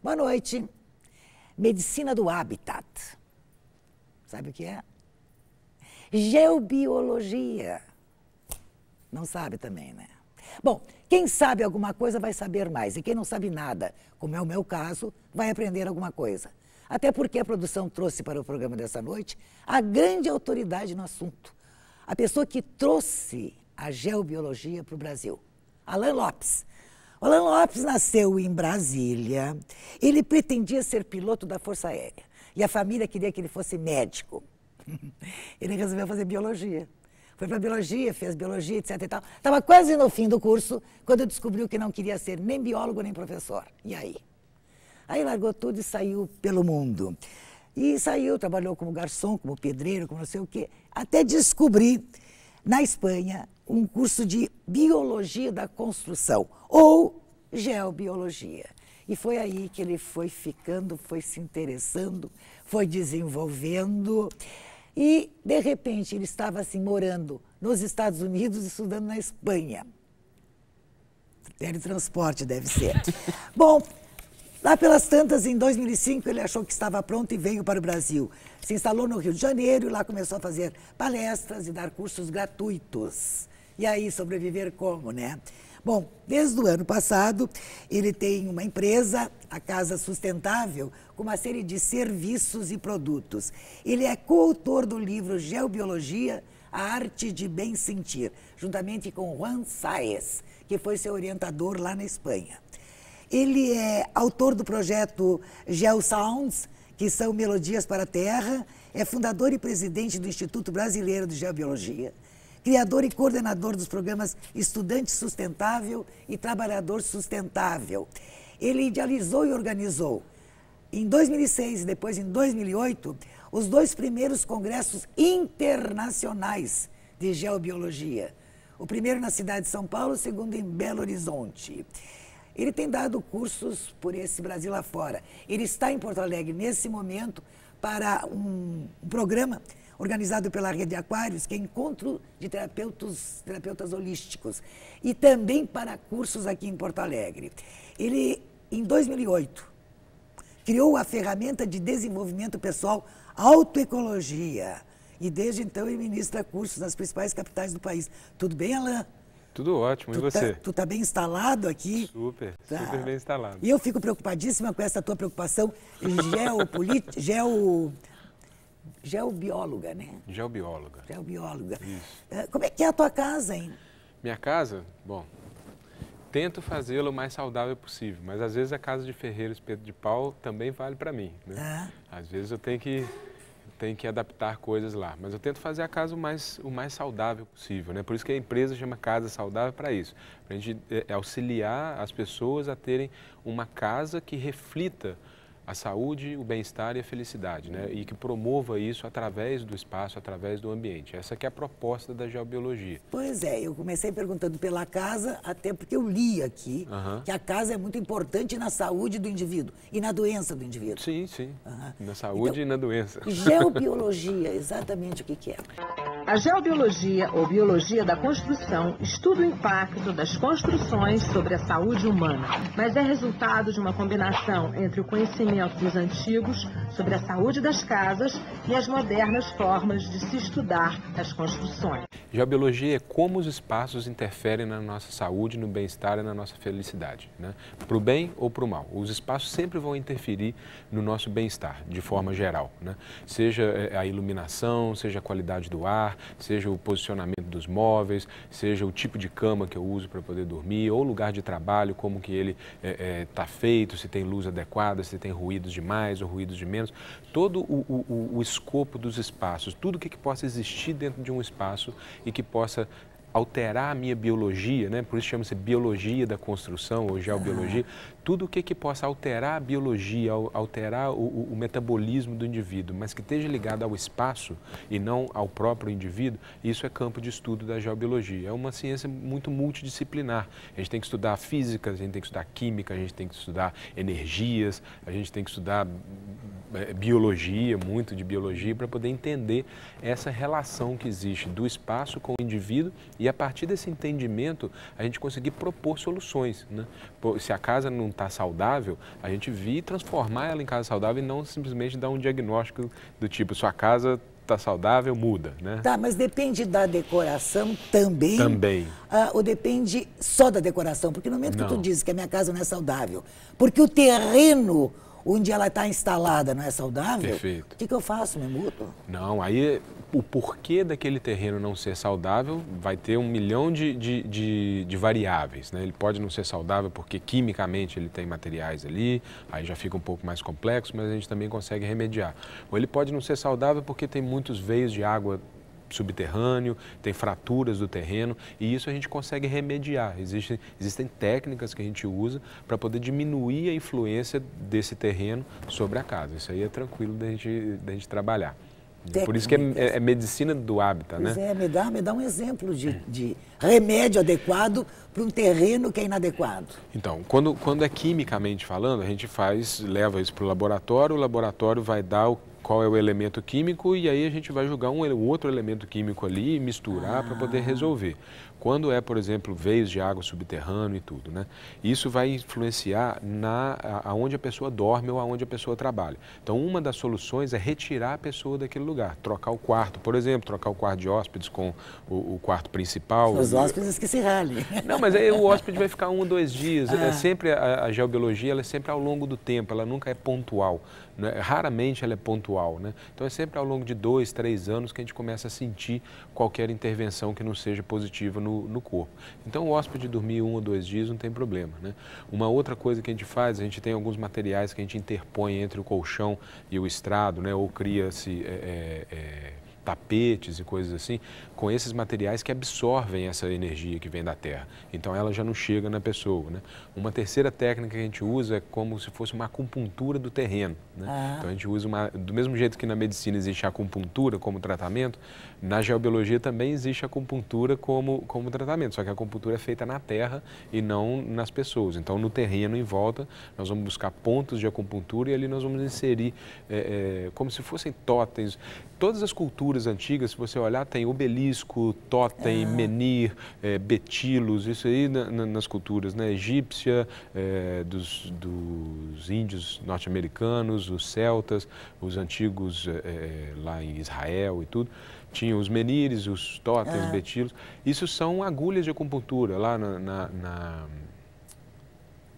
Boa noite. Medicina do Habitat. Sabe o que é? Geobiologia. Não sabe também, né? Bom, quem sabe alguma coisa vai saber mais, e quem não sabe nada, como é o meu caso, vai aprender alguma coisa. Até porque a produção trouxe para o programa dessa noite a grande autoridade no assunto. A pessoa que trouxe a geobiologia para o Brasil, Alain Lopes. Alan Lopes nasceu em Brasília. Ele pretendia ser piloto da Força Aérea. E a família queria que ele fosse médico. Ele resolveu fazer biologia. Foi para biologia, fez biologia, etc. Estava quase no fim do curso quando descobriu que não queria ser nem biólogo nem professor. E aí? Aí largou tudo e saiu pelo mundo. E saiu, trabalhou como garçom, como pedreiro, como não sei o quê, até descobrir na Espanha um curso de biologia da construção ou geobiologia. E foi aí que ele foi ficando, foi se interessando, foi desenvolvendo. E, de repente, ele estava assim, morando nos Estados Unidos, e estudando na Espanha. Teletransporte deve ser. Bom, lá pelas tantas, em 2005, ele achou que estava pronto e veio para o Brasil. Se instalou no Rio de Janeiro e lá começou a fazer palestras e dar cursos gratuitos. E aí, sobreviver como, né? Bom, desde o ano passado, ele tem uma empresa, a Casa Sustentável, com uma série de serviços e produtos. Ele é coautor do livro Geobiologia, a Arte de Bem Sentir, juntamente com Juan Saez, que foi seu orientador lá na Espanha. Ele é autor do projeto GeoSounds, que são melodias para a terra, é fundador e presidente do Instituto Brasileiro de Geobiologia criador e coordenador dos programas Estudante Sustentável e Trabalhador Sustentável. Ele idealizou e organizou, em 2006 e depois em 2008, os dois primeiros congressos internacionais de geobiologia. O primeiro na cidade de São Paulo, o segundo em Belo Horizonte. Ele tem dado cursos por esse Brasil afora. Ele está em Porto Alegre nesse momento para um programa organizado pela Rede Aquários, que é Encontro de Terapeutas, terapeutas Holísticos, e também para cursos aqui em Porto Alegre. Ele, em 2008, criou a ferramenta de desenvolvimento pessoal Autoecologia, e desde então ele ministra cursos nas principais capitais do país. Tudo bem, Alain? Tudo ótimo, tu e tá- você? Tá, tu tá bem instalado aqui? Super, tá. super bem instalado. E eu fico preocupadíssima com essa tua preocupação geopolítica, geo, Geobióloga, né? Geobióloga. Geobióloga. Isso. Eh, como é que é a tua casa, hein? Minha casa? Bom, tento fazê-la o mais saudável possível, mas às vezes a casa de ferreiro espeto de pau também vale para mim, né? Ah. Às vezes eu tenho que tenho que adaptar coisas lá, mas eu tento fazer a casa o mais o mais saudável possível, né? Por isso que a empresa chama casa saudável para isso, para a gente eh, auxiliar as pessoas a terem uma casa que reflita a saúde, o bem-estar e a felicidade, né? E que promova isso através do espaço, através do ambiente. Essa que é a proposta da geobiologia. Pois é, eu comecei perguntando pela casa, até porque eu li aqui uhum. que a casa é muito importante na saúde do indivíduo e na doença do indivíduo. Sim, sim. Uhum. Na saúde então, e na doença. Geobiologia, exatamente o que, que é. A geobiologia ou biologia da construção estuda o impacto das construções sobre a saúde humana, mas é resultado de uma combinação entre o conhecimento ensinamentos antigos sobre a saúde das casas e as modernas formas de se estudar as construções. Geobiologia é como os espaços interferem na nossa saúde, no bem-estar e na nossa felicidade. Né? Para o bem ou para o mal. Os espaços sempre vão interferir no nosso bem-estar, de forma geral. Né? Seja eh, a iluminação, seja a qualidade do ar, seja o posicionamento dos móveis, seja o tipo de cama que eu uso para poder dormir, ou o lugar de trabalho, como que ele está eh, eh, é, é, feito, se tem luz adequada, se tem ruído ruídos de mais ou ruídos de menos, todo o, o, o escopo dos espaços, tudo que, que possa existir dentro de um espaço e que possa alterar a minha biologia, né? por isso chama-se biologia da construção ou geobiologia, ah tudo o que, que possa alterar a biologia, alterar o, o, metabolismo do indivíduo, mas que esteja ligado ao espaço e não ao próprio indivíduo, isso é campo de estudo da geobiologia. É uma ciência muito multidisciplinar. A gente tem que estudar física, a gente tem que estudar química, a gente tem que estudar energias, a gente tem que estudar é, biologia, muito de biologia, para poder entender essa relação que existe do espaço com o indivíduo e a partir desse entendimento a gente conseguir propor soluções. Né? Se a casa não alimentar saudável, a gente vir transformar ela em casa saudável e não simplesmente dar um diagnóstico do tipo, sua casa está saudável, muda, né? Tá, mas depende da decoração também. Também. Ah, ou depende só da decoração, porque no momento não. que tu diz que a minha casa não é saudável, porque o terreno onde ela está instalada não é saudável, Perfeito. o que, que eu faço? meu mudo? Não, aí o porquê daquele terreno não ser saudável vai ter um milhão de, de, de, de variáveis. Né? Ele pode não ser saudável porque quimicamente ele tem materiais ali, aí já fica um pouco mais complexo, mas a gente também consegue remediar. Ou ele pode não ser saudável porque tem muitos veios de água subterrâneo, tem fraturas do terreno e isso a gente consegue remediar. Existem, existem técnicas que a gente usa para poder diminuir a influência desse terreno sobre a casa. Isso aí é tranquilo da gente, da gente trabalhar. Técnicas. Por isso que é, é, é medicina do hábitat, pois né? É, me dá, me dá um exemplo de, de remédio adequado para um terreno que é inadequado. Então, quando, quando é quimicamente falando, a gente faz, leva isso para o laboratório, o laboratório vai dar o, qual é o elemento químico e aí a gente vai jogar um outro elemento químico ali e misturar ah. para poder resolver quando é, por exemplo, veios de água subterrâneo e tudo, né? Isso vai influenciar na aonde a pessoa dorme ou aonde a pessoa trabalha. Então, uma das soluções é retirar a pessoa daquele lugar, trocar o quarto, por exemplo, trocar o quarto de hóspedes com o, o quarto principal. Os hóspedes que se ralem. Não, mas aí o hóspede vai ficar um ou dois dias. É ah. É sempre a, a geobiologia, ela é sempre ao longo do tempo, ela nunca é pontual. Né? Raramente ela é pontual. Né? Então é sempre ao longo de dois, três anos que a gente começa a sentir qualquer intervenção que não seja positiva no, no corpo. Então o hóspede dormir um ou dois dias não tem problema. Né? Uma outra coisa que a gente faz, a gente tem alguns materiais que a gente interpõe entre o colchão e o estrado, né? ou cria-se. É, é, é tapetes e coisas assim, com esses materiais que absorvem essa energia que vem da terra. Então ela já não chega na pessoa. Né? Uma terceira técnica que a gente usa é como se fosse uma acupuntura do terreno. Né? Ah. Então a gente usa uma, do mesmo jeito que na medicina existe a acupuntura como tratamento, na geobiologia também existe acupuntura como, como tratamento, só que a acupuntura é feita na terra e não nas pessoas. Então, no terreno em volta, nós vamos buscar pontos de acupuntura e ali nós vamos inserir é, é, como se fossem totens. Todas as culturas antigas, se você olhar, tem obelisco, totem, ah. menir, é, betilos, isso aí na, na, nas culturas né? egípcia, é, dos, dos índios norte-americanos, os celtas, os antigos é, é, lá em Israel e tudo tinha os menires, os totens, ah. É. betilos. Isso são agulhas de acupuntura lá na, na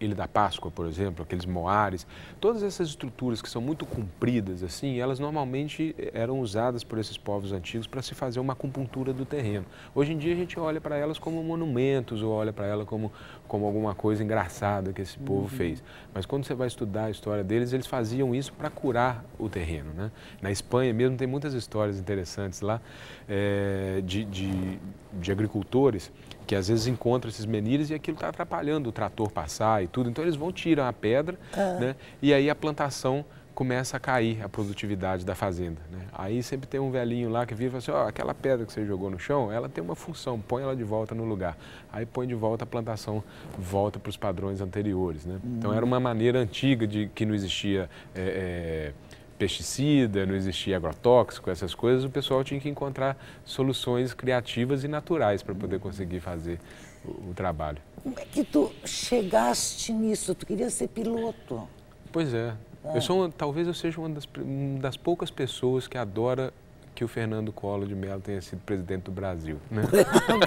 Ilha da Páscoa, por exemplo, aqueles moares, todas essas estruturas que são muito compridas assim, elas normalmente eh, eram usadas por esses povos antigos para se fazer uma acupuntura do terreno. Hoje em dia a gente olha para elas como monumentos ou olha para ela como, como alguma coisa engraçada que esse povo uhum. fez. Mas quando você vai estudar a história deles, eles faziam isso para curar o terreno. Né? Na Espanha mesmo tem muitas histórias interessantes lá é, de, de, de agricultores que às vezes encontra esses menires e aquilo está atrapalhando o trator passar e tudo. Então eles vão tirar a pedra, ah. né? E aí a plantação começa a cair a produtividade da fazenda. Né? Aí sempre tem um velhinho lá que vira e fala assim, ó, aquela pedra que você jogou no chão, ela tem uma função, põe ela de volta no lugar. Aí põe de volta a plantação, volta para os padrões anteriores. Né? Então hum. era uma maneira antiga de que não existia... É, é, pesticida, não existia agrotóxico, essas coisas, o pessoal tinha que encontrar soluções criativas e naturais para poder conseguir fazer o, o, trabalho. Como é que tu chegaste nisso? Tu queria ser piloto. Pois é. é. Eu sou, talvez eu seja uma das, uma das poucas pessoas que adora que o Fernando Collor de Mello tenha sido presidente do Brasil. Né?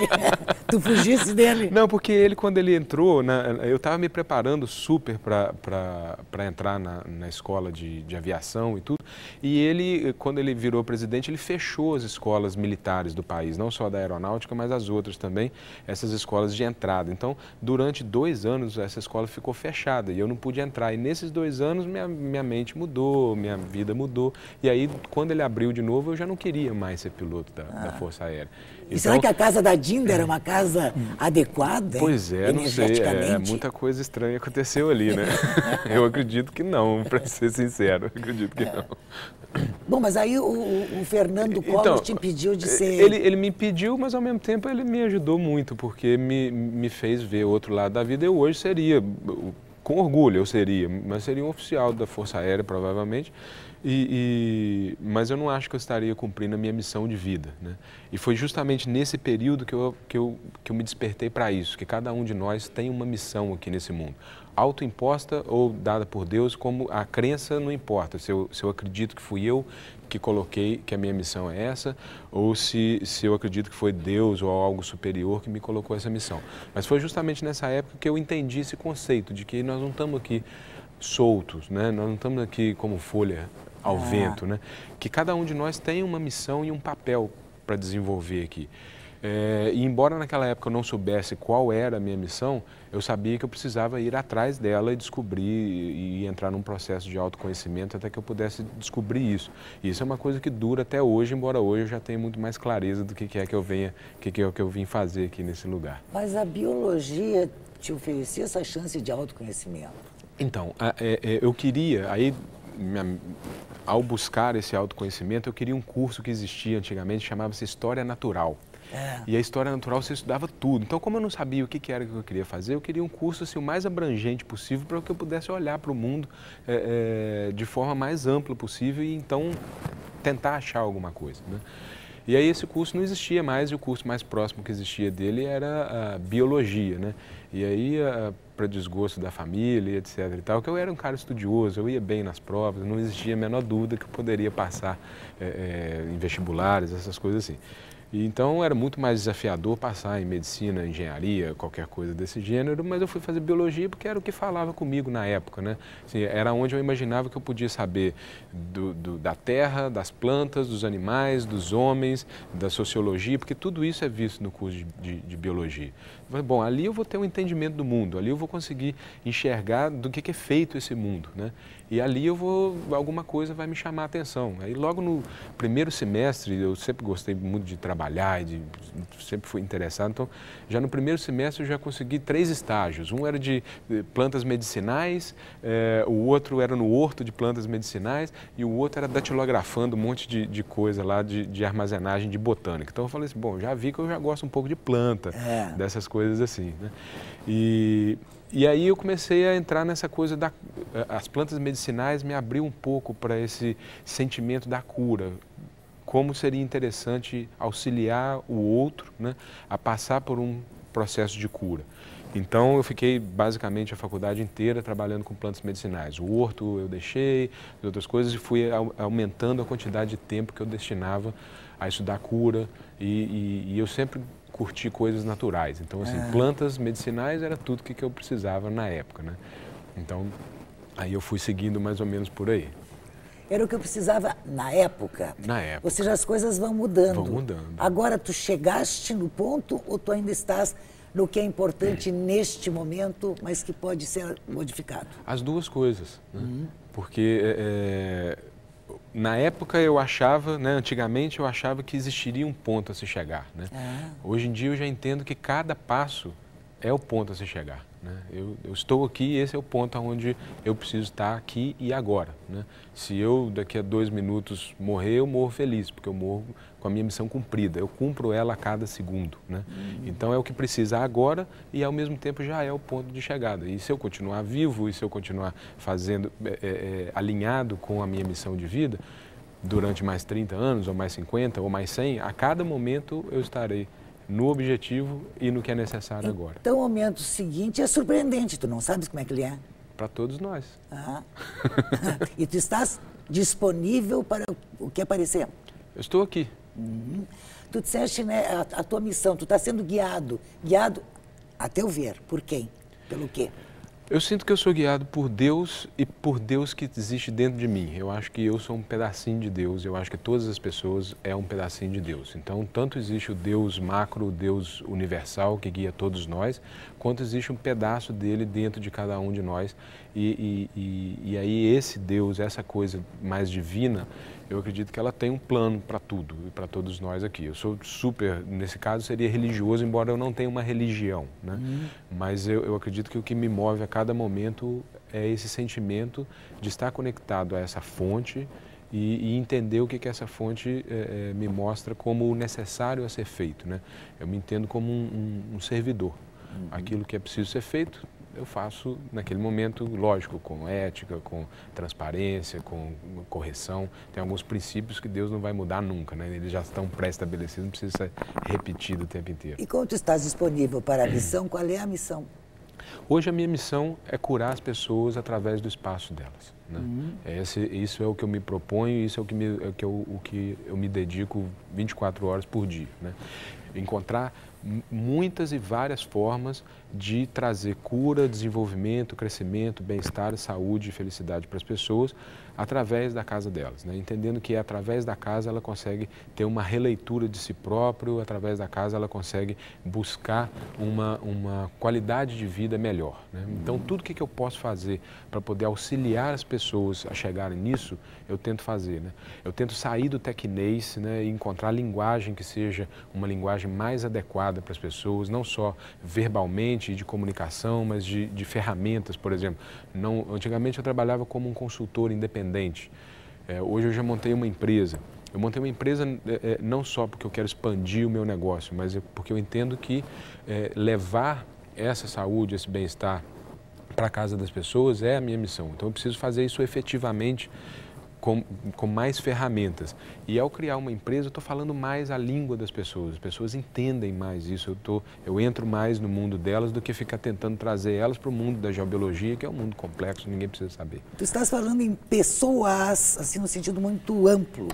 tu fugisse dele? Não, porque ele, quando ele entrou, na, eu estava me preparando super para entrar na, na escola de, de aviação e tudo. E ele, quando ele virou presidente, ele fechou as escolas militares do país, não só da aeronáutica, mas as outras também, essas escolas de entrada. Então, durante dois anos, essa escola ficou fechada e eu não pude entrar. E nesses dois anos, minha, minha mente mudou, minha vida mudou. E aí, quando ele abriu de novo, eu já não queria mais ser piloto da, ah. da Força Aérea. Então, e será então que a casa da Dinda era é. uma casa adequada? Pois é, não sei. É, é muita coisa estranha aconteceu ali, né? eu acredito que não, para ser sincero. Acredito que é. não. Bom, mas aí o, o Fernando então, Collor então, te impediu de é, ser. Ele, ele me impediu, mas ao mesmo tempo ele me ajudou muito, porque me, me fez ver outro lado da vida. Eu hoje seria, com orgulho eu seria, mas seria um oficial da Força Aérea, provavelmente. E, e, mas eu não acho que eu estaria cumprindo a minha missão de vida. Né? E foi justamente nesse período que eu, que eu, que eu me despertei para isso, que cada um de nós tem uma missão aqui nesse mundo. Autoimposta ou dada por Deus, como a crença não importa, se eu, se eu acredito que fui eu que coloquei que a minha missão é essa, ou se, se eu acredito que foi Deus ou algo superior que me colocou essa missão. Mas foi justamente nessa época que eu entendi esse conceito de que nós não estamos aqui soltos, né? nós não estamos aqui como folha ao ah. vento, né? Que cada um de nós tem uma missão e um papel para desenvolver aqui. É, e embora naquela época eu não soubesse qual era a minha missão, eu sabia que eu precisava ir atrás dela e descobrir e entrar num processo de autoconhecimento até que eu pudesse descobrir isso. E isso é uma coisa que dura até hoje, embora hoje eu já tenha muito mais clareza do que é que eu venha, que é que eu vim fazer aqui nesse lugar. Mas a biologia te oferecia essa chance de autoconhecimento? Então, é, é, eu queria, aí ao buscar esse autoconhecimento, eu queria um curso que existia antigamente, chamava-se História Natural. É. E a história natural você estudava tudo. Então, como eu não sabia o que, que era que eu queria fazer, eu queria um curso assim, o mais abrangente possível para que eu pudesse olhar para o mundo é, é, de forma mais ampla possível e então tentar achar alguma coisa. Né? E aí esse curso não existia mais e o curso mais próximo que existia dele era a biologia, né? E aí, para desgosto da família, etc. e tal, que eu era um cara estudioso, eu ia bem nas provas, não existia a menor dúvida que eu poderia passar é, é, em vestibulares, essas coisas assim então era muito mais desafiador passar em medicina, engenharia, qualquer coisa desse gênero, mas eu fui fazer biologia porque era o que falava comigo na época, né? Assim, era onde eu imaginava que eu podia saber do, do, da terra, das plantas, dos animais, dos homens, da sociologia, porque tudo isso é visto no curso de, de, de biologia. Bom, ali eu vou ter um entendimento do mundo, ali eu vou conseguir enxergar do que, que é feito esse mundo, né? E ali eu vou, alguma coisa vai me chamar a atenção. Aí logo no primeiro semestre, eu sempre gostei muito de trabalhar, de, sempre fui interessado, então já no primeiro semestre eu já consegui três estágios. Um era de eh, plantas medicinais, eh, o outro era no horto de plantas medicinais e o outro era datilografando um monte de, de coisa lá de, de, armazenagem de botânica. Então eu falei assim, bom, já vi que eu já gosto um pouco de planta, é. dessas coisas assim. Né? E e aí eu comecei a entrar nessa coisa da eh, as plantas medicinais me abriu um pouco para esse sentimento da cura. Como seria interessante auxiliar o outro, né, a passar por um processo de cura. Então eu fiquei basicamente a faculdade inteira trabalhando com plantas medicinais. O horto eu deixei, as outras coisas, e fui aumentando a quantidade de tempo que eu destinava a estudar cura. E, e, e eu sempre curtir coisas naturais. Então, assim, é. plantas medicinais era tudo que, que eu precisava na época, né? Então, aí eu fui seguindo mais ou menos por aí. Era o que eu precisava na época. Na época. Ou seja, as coisas vão mudando. Vão mudando. Agora, tu chegaste no ponto ou tu ainda estás no que é importante neste momento, mas que pode ser modificado? As duas coisas. Né? Uhum. Porque é, é na época eu achava, né, antigamente eu achava que existiria um ponto a se chegar. Né? Ah. Hoje em dia eu já entendo que cada passo é o ponto a se chegar. Né? Eu, eu, estou aqui esse é o ponto onde eu preciso estar aqui e agora. Né? Se eu daqui a dois minutos morrer, eu morro feliz, porque eu morro com a minha missão cumprida. Eu cumpro ela a cada segundo. Né? Uhum. Então é o que precisa agora e ao mesmo tempo já é o ponto de chegada. E se eu continuar vivo e se eu continuar fazendo é, é, é alinhado com a minha missão de vida, durante mais 30 anos, ou mais 50, ou mais 100, a cada momento eu estarei no objetivo e no que é necessário então, agora. Então, o momento seguinte é surpreendente, tu não sabes como é que ele é? Para todos nós. Ah. e tu estás disponível para o que aparecer? Eu estou aqui. Uhum. Tu disseste né, a, a tua missão, tu está sendo guiado. Guiado, até eu ver, por quem? Pelo quê? Eu sinto que eu sou guiado por Deus e por Deus que existe dentro de mim. Eu acho que eu sou um pedacinho de Deus, eu acho que todas as pessoas é um pedacinho de Deus. Então, tanto existe o Deus macro, o Deus universal que guia todos nós, quanto existe um pedaço dele dentro de cada um de nós. E, e, e, e aí, esse Deus, essa coisa mais divina, eu acredito que ela tem um plano para tudo e para todos nós aqui. Eu sou super, nesse caso, seria religioso, embora eu não tenha uma religião, né? Uhum. Mas eu, eu acredito que o que me move a cada momento é esse sentimento de estar conectado a essa fonte e, entender o que, que essa fonte eh, eh, me mostra como necessário a ser feito. Né? Eu me entendo como um, um, um servidor. Uhum. Aquilo que é preciso ser feito, eu faço naquele momento, lógico, com ética, com transparência, com correção. Tem alguns princípios que Deus não vai mudar nunca, né? Eles já estão pré-estabelecidos, não precisa ser repetido o tempo inteiro. E quando estás disponível para a missão, qual é a missão? Hoje a minha missão é curar as pessoas através do espaço delas. Né? Uhum. É esse, isso é o que eu me proponho, isso é o que, me, é o, que eu, o que eu me dedico 24 horas por dia. Né? Encontrar muitas e várias formas de trazer cura, desenvolvimento, crescimento, bem-estar, saúde e felicidade para as pessoas através da casa delas, né? entendendo que é através da casa ela consegue ter uma releitura de si próprio, através da casa ela consegue buscar uma, uma qualidade de vida melhor. Né? Então, tudo que, que eu posso fazer para poder auxiliar as pessoas a chegarem nisso, eu tento fazer. Né? Eu tento sair do tecnês né? e encontrar linguagem que seja uma linguagem mais adequada para as pessoas, não só verbalmente, somente de comunicação, mas de, de ferramentas, por exemplo. Não, antigamente eu trabalhava como um consultor independente. É, hoje eu já montei uma empresa. Eu montei uma empresa é, é não só porque eu quero expandir o meu negócio, mas é porque eu entendo que é, levar essa saúde, esse bem-estar para a casa das pessoas é a minha missão. Então eu preciso fazer isso efetivamente com, com mais ferramentas. E ao criar uma empresa, eu estou falando mais a língua das pessoas, as pessoas entendem mais isso, eu, tô, eu entro mais no mundo delas do que ficar tentando trazer elas para o mundo da geobiologia, que é um mundo complexo, ninguém precisa saber. Tu estás falando em pessoas, assim, no sentido muito amplo.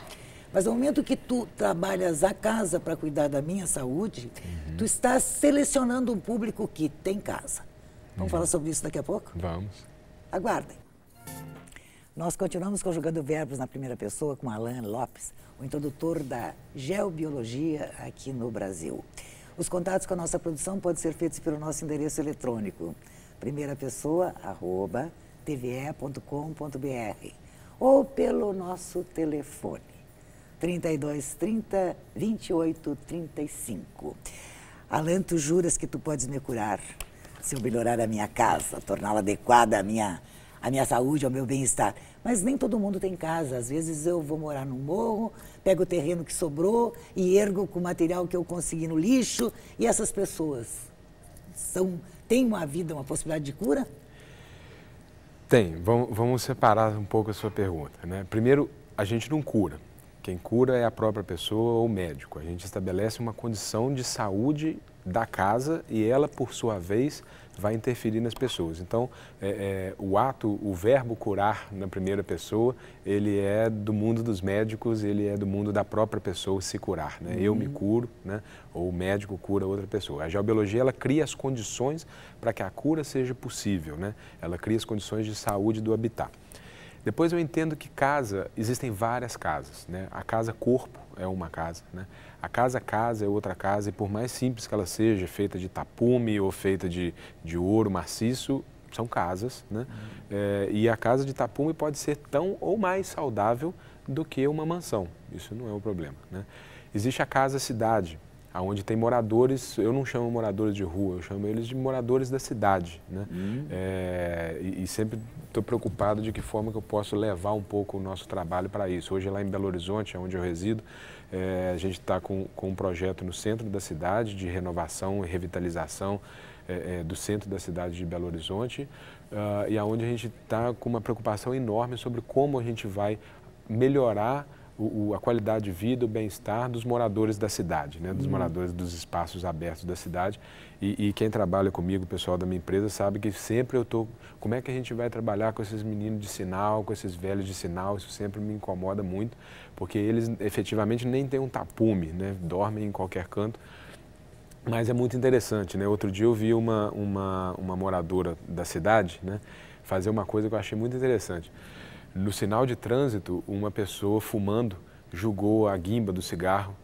Mas no momento que tu trabalhas a casa para cuidar da minha saúde, uhum. tu estás selecionando um público que tem casa. Vamos uhum. falar sobre isso daqui a pouco? Vamos. Aguardem. Nós continuamos conjugando verbos na primeira pessoa com Alain Lopes, o introdutor da geobiologia aqui no Brasil. Os contatos com a nossa produção podem ser feitos pelo nosso endereço eletrônico primeira pessoa arroba tve.com.br ou pelo nosso telefone 3230 2835. Alain, Alan, tu juras que tu podes me curar se eu melhorar a minha casa, torná-la adequada à minha, à minha saúde, ao meu bem-estar. Mas nem todo mundo tem casa. Às vezes eu vou morar num morro, pego o terreno que sobrou e ergo com o material que eu consegui no lixo. E essas pessoas são, têm uma vida, uma possibilidade de cura? Tem. Vamos, vamos separar um pouco a sua pergunta. Né? Primeiro, a gente não cura. Quem cura é a própria pessoa ou o médico. A gente estabelece uma condição de saúde da casa e ela, por sua vez, vai interferir nas pessoas. Então, é, é, o ato, o verbo curar na primeira pessoa, ele é do mundo dos médicos, ele é do mundo da própria pessoa se curar. Né? Uhum. Eu me uhum. curo, né? ou o médico cura outra pessoa. A geobiologia ela cria as condições para que a cura seja possível, né? ela cria as condições de saúde do habitat. Depois eu entendo que casa, existem várias casas. Né? A casa corpo é uma casa. Né? A casa é casa é outra casa e por mais simples que ela seja, feita de tapume ou feita de, de ouro maciço, são casas, né? É, e a casa de tapume pode ser tão ou mais saudável do que uma mansão. Isso não é o problema, né? Existe a casa-cidade, aonde tem moradores, eu não chamo moradores de rua, eu chamo eles de moradores da cidade, né? Hum. É, e, sempre estou preocupado de que forma que eu posso levar um pouco o nosso trabalho para isso. Hoje lá em Belo Horizonte, é onde eu resido, é, a gente está com, com um projeto no centro da cidade de renovação e revitalização é, é, do centro da cidade de Belo Horizonte uh, e aonde a gente está com uma preocupação enorme sobre como a gente vai melhorar o, a qualidade de vida, o bem-estar dos moradores da cidade, né? dos uhum. moradores dos espaços abertos da cidade. E, e, quem trabalha comigo, o pessoal da minha empresa, sabe que sempre eu estou. Como é que a gente vai trabalhar com esses meninos de sinal, com esses velhos de sinal? Isso sempre me incomoda muito, porque eles efetivamente nem têm um tapume, né? dormem em qualquer canto. Mas é muito interessante, né? Outro dia eu vi uma, uma, uma moradora da cidade né? fazer uma coisa que eu achei muito interessante no sinal de trânsito, uma pessoa fumando jogou a guimba do cigarro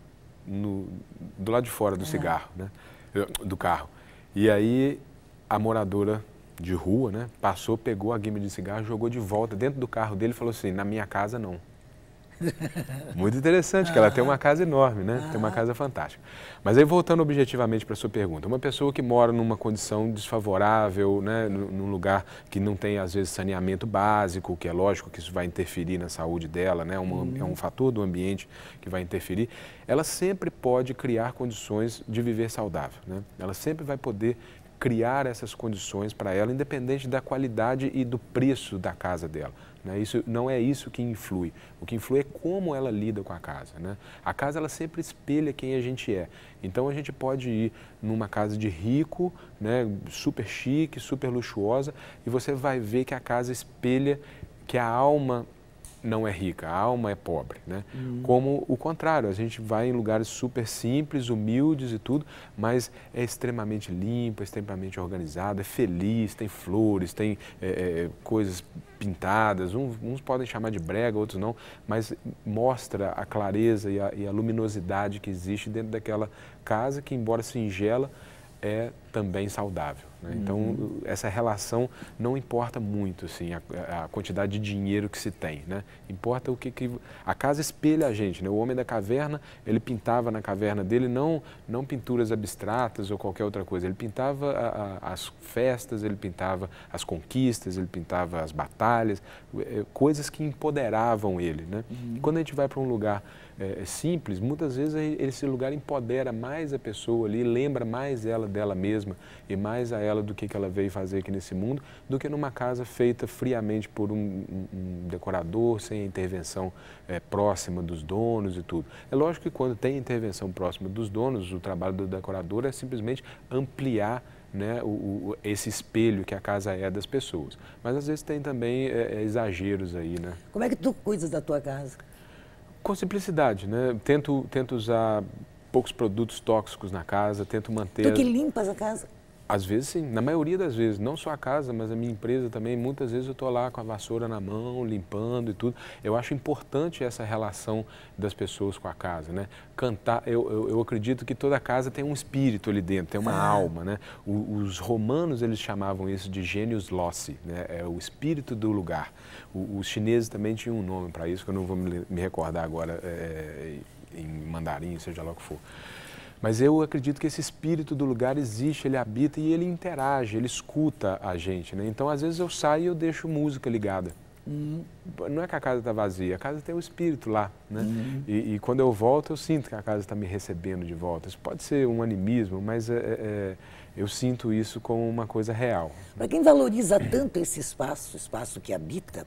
no, do lado de fora do é. cigarro, né? do carro. E aí a moradora de rua né, passou, pegou a guimba de cigarro, jogou de volta dentro do carro dele e falou assim, na minha casa não. Muito interessante, que ela tem uma casa enorme, né? Tem uma ah. casa fantástica. Mas aí voltando objetivamente para a sua pergunta, uma pessoa que mora numa condição desfavorável, né, num lugar que não tem às vezes saneamento básico, que é lógico que isso vai interferir na saúde dela, né? Uma, hum. É um uhum. fator do ambiente que vai interferir. Ela sempre pode criar condições de viver saudável, né? Ela sempre vai poder criar essas condições para ela, independente da qualidade e do preço da casa dela. Né? Isso, não é isso que influi. O que influi é como ela lida com a casa. Né? A casa ela sempre espelha quem a gente é. Então a gente pode ir numa casa de rico, né, super chique, super luxuosa, e você vai ver que a casa espelha que a alma não é rica, a alma é pobre, né? Uhum. Como o contrário, a gente vai em lugares super simples, humildes e tudo, mas é extremamente limpo, é extremamente organizado, é feliz, tem flores, tem é, é, coisas pintadas, uns, uns, podem chamar de brega, outros não, mas mostra a clareza e a, e a luminosidade que existe dentro daquela casa que, embora singela, é também saudável. Né? Uhum. Então, uhum. essa relação não importa muito assim, a, a, quantidade de dinheiro que se tem. Né? Importa o que, que... A casa espelha a gente. Né? O homem da caverna, ele pintava na caverna dele não, não pinturas abstratas ou qualquer outra coisa. Ele pintava a, a, as festas, ele pintava as conquistas, ele pintava as batalhas, eh, coisas que empoderavam ele. Né? Uhum. E quando a gente vai para um lugar é, é, simples, muitas vezes esse lugar empodera mais a pessoa ali, lembra mais ela dela mesma e mais a ela do que, que ela veio fazer aqui nesse mundo, do que numa casa feita friamente por um, um decorador, sem intervenção é, próxima dos donos e tudo. É lógico que quando tem intervenção próxima dos donos, o trabalho do decorador é simplesmente ampliar né, o, o, esse espelho que a casa é das pessoas. Mas às vezes tem também é, é exageros aí, né? Como é que tu cuidas da tua casa? com simplicidade, né? Tento, tento usar poucos produtos tóxicos na casa, tento manter. Tu que limpas a casa? Às vezes sim, na maioria das vezes, não só a casa, mas a minha empresa também, muitas vezes eu estou lá com a vassoura na mão, limpando e tudo. Eu acho importante essa relação das pessoas com a casa, né? Cantar, eu, eu, eu acredito que toda casa tem um espírito ali dentro, tem uma ah. alma, né? O, os romanos, eles chamavam isso de gênios loci, né? É o espírito do lugar. O, os chineses também tinham um nome para isso, que eu não vou me, me recordar agora é, é em mandarim, seja lá o que for. Mas eu acredito que esse espírito do lugar existe, ele habita e ele interage, ele escuta a gente. Né? Então, às vezes, eu saio e eu deixo música ligada. Uhum. Não é que a casa está vazia, a casa tem o um espírito lá. Né? Uhum. E, e, quando eu volto, eu sinto que a casa está me recebendo de volta. Isso pode ser um animismo, mas é, é, é eu sinto isso como uma coisa real. Para quem valoriza tanto esse espaço, o espaço que habita,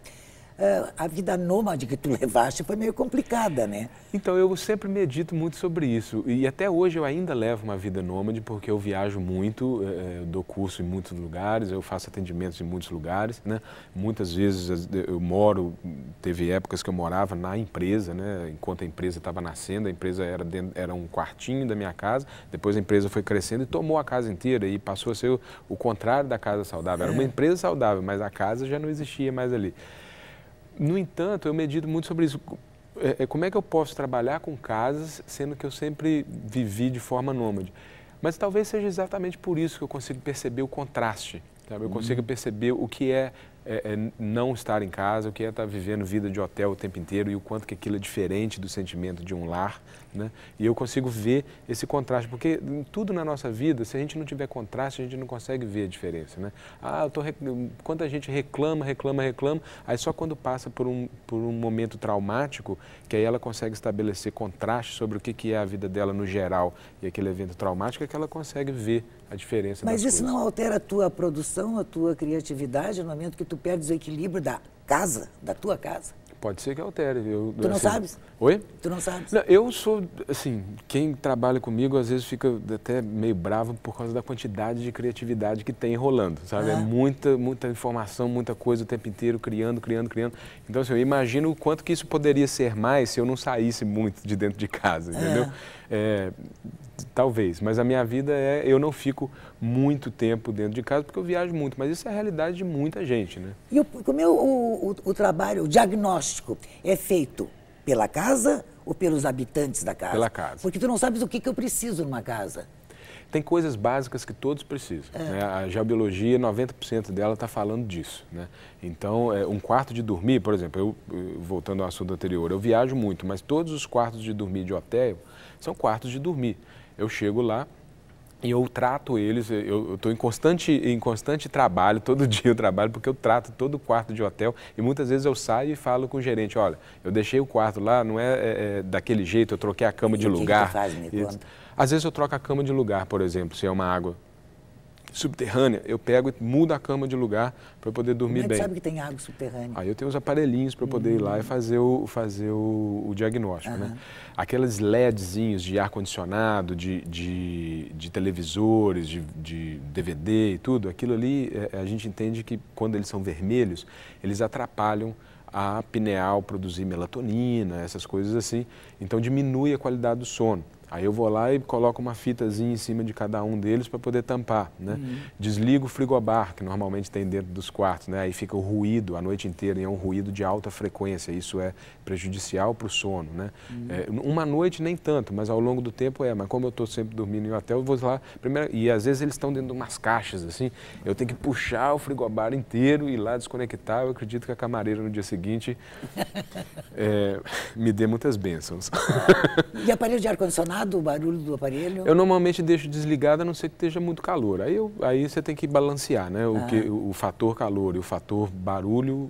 ah, a vida nômade que tu levaste foi meio complicada, né? Então, eu sempre medito muito sobre isso. E até hoje eu ainda levo uma vida nômade, porque eu viajo muito, eu eh, eh, dou curso em muitos lugares, eu faço atendimentos em muitos lugares, né? Muitas vezes eh, eu moro, teve épocas que eu morava na empresa, né? Enquanto a empresa estava nascendo, a empresa era, dentro, era um quartinho da minha casa, depois a empresa foi crescendo e tomou a casa inteira e passou a ser o, o contrário da casa saudável. Era uma é. empresa saudável, mas a casa já não existia mais ali no entanto, eu medido muito sobre isso. É, é, como é que eu posso trabalhar com casas, sendo que eu sempre vivi de forma nômade? Mas talvez seja exatamente por isso que eu consigo perceber o contraste. Sabe? Eu uhum. consigo perceber o que é é, é não estar em casa, o que é estar vivendo vida de hotel o tempo inteiro e o quanto que aquilo é diferente do sentimento de um lar. Né? E eu consigo ver esse contraste, porque tudo na nossa vida, se a gente não tiver contraste, a gente não consegue ver a diferença. Né? Ah, eu tô rec... Quando a gente reclama, reclama, reclama, aí só quando passa por um, por um momento traumático, que aí ela consegue estabelecer contraste sobre o que, que é a vida dela no geral e aquele evento traumático, é que ela consegue ver a diferença. Mas isso coisas. não altera a tua produção, a tua criatividade no momento que tu perdes o equilíbrio da casa, da tua casa? Pode ser que altere. Eu, tu não assim, sabes? Oi? Tu não sabes? Não, eu sou, assim, quem trabalha comigo às vezes fica até meio bravo por causa da quantidade de criatividade que tem rolando, sabe? Ah. É muita, muita informação, muita coisa o tempo inteiro, criando, criando, criando. Então, assim, eu imagino o quanto que isso poderia ser mais se eu não saísse muito de dentro de casa, entendeu? É, é Talvez, mas a minha vida é. Eu não fico muito tempo dentro de casa porque eu viajo muito, mas isso é a realidade de muita gente, né? E o, como é o, o, o trabalho, o diagnóstico é feito pela casa ou pelos habitantes da casa? Pela casa. Porque tu não sabes o que, que eu preciso numa casa. Tem coisas básicas que todos precisam. É. Né? A geobiologia, 90% dela está falando disso. Né? Então, é, um quarto de dormir, por exemplo, eu, voltando ao assunto anterior, eu viajo muito, mas todos os quartos de dormir de hotel são quartos de dormir eu chego lá e eu trato eles, eu estou em constante, em constante trabalho, todo dia eu trabalho, porque eu trato todo o quarto de hotel e muitas vezes eu saio e falo com o gerente, olha, eu deixei o quarto lá, não é, é, é daquele jeito, eu troquei a cama e de lugar. Que faz, me às vezes eu troco a cama de lugar, por exemplo, se é uma água subterrânea, eu pego e mudo a cama de lugar para poder é dormir Como bem. Você sabe que tem água subterrânea. Aí eu tenho os aparelhinhos para poder uhum. ir lá e hum. fazer o, fazer o, o diagnóstico. Uhum. Né? Aqueles LEDzinhos de ar-condicionado, de, de, de, televisores, de, de, DVD e tudo, aquilo ali é, é, a gente entende que quando eles são vermelhos, eles atrapalham a pineal produzir melatonina, essas coisas assim. Então diminui a qualidade do sono. Aí eu vou lá e coloco uma fitazinha em cima de cada um deles para poder tampar, né? Uhum. Desligo o frigobar, que normalmente tem dentro dos quartos, né? Aí fica o ruído a noite inteira e é um ruído de alta frequência. Isso é prejudicial para o sono, né? Uhum. É, uma noite nem tanto, mas ao longo do tempo é. Mas como eu estou sempre dormindo em hotel, eu vou lá... Primeiro, e às vezes eles estão dentro de umas caixas, assim. Eu tenho que puxar o frigobar inteiro e ir lá desconectar. Eu acredito que a camareira no dia seguinte é, me dê muitas bênçãos. E aparelho de ar-condicionado? abafado o barulho do aparelho? Eu normalmente deixo desligado, a não ser que esteja muito calor. Aí, eu, aí você tem que balancear, né? O, ah. que, o fator calor e o fator barulho.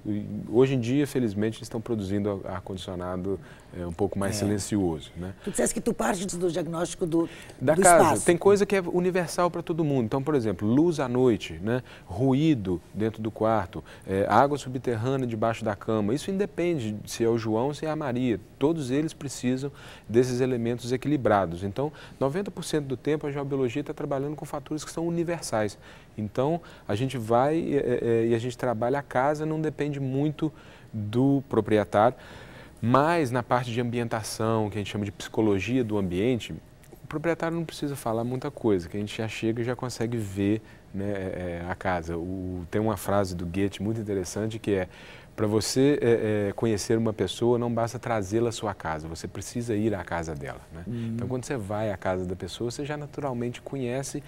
Hoje em dia, felizmente, eles estão produzindo ar-condicionado é, um pouco mais é. silencioso, né? Tu disseste que tu parte do diagnóstico do, da do casa. Espaço. Tem coisa que é universal para todo mundo. Então, por exemplo, luz à noite, né? ruído dentro do quarto, é, água subterrânea debaixo da cama. Isso independe se é o João ou se é a Maria. Todos eles precisam desses elementos equilibrados. Então, 90% do tempo a geobiologia está trabalhando com fatores que são universais. Então, a gente vai é, é, e a gente trabalha a casa, não depende muito do proprietário. Mas na parte de ambientação, que a gente chama de psicologia do ambiente, o proprietário não precisa falar muita coisa, que a gente já chega e já consegue ver né, é, é, a casa. O, tem uma frase do Goethe muito interessante que é para você é, é, conhecer uma pessoa, não basta trazê-la à sua casa, você precisa ir à casa dela. Né? Uhum. Então, quando você vai à casa da pessoa, você já naturalmente conhece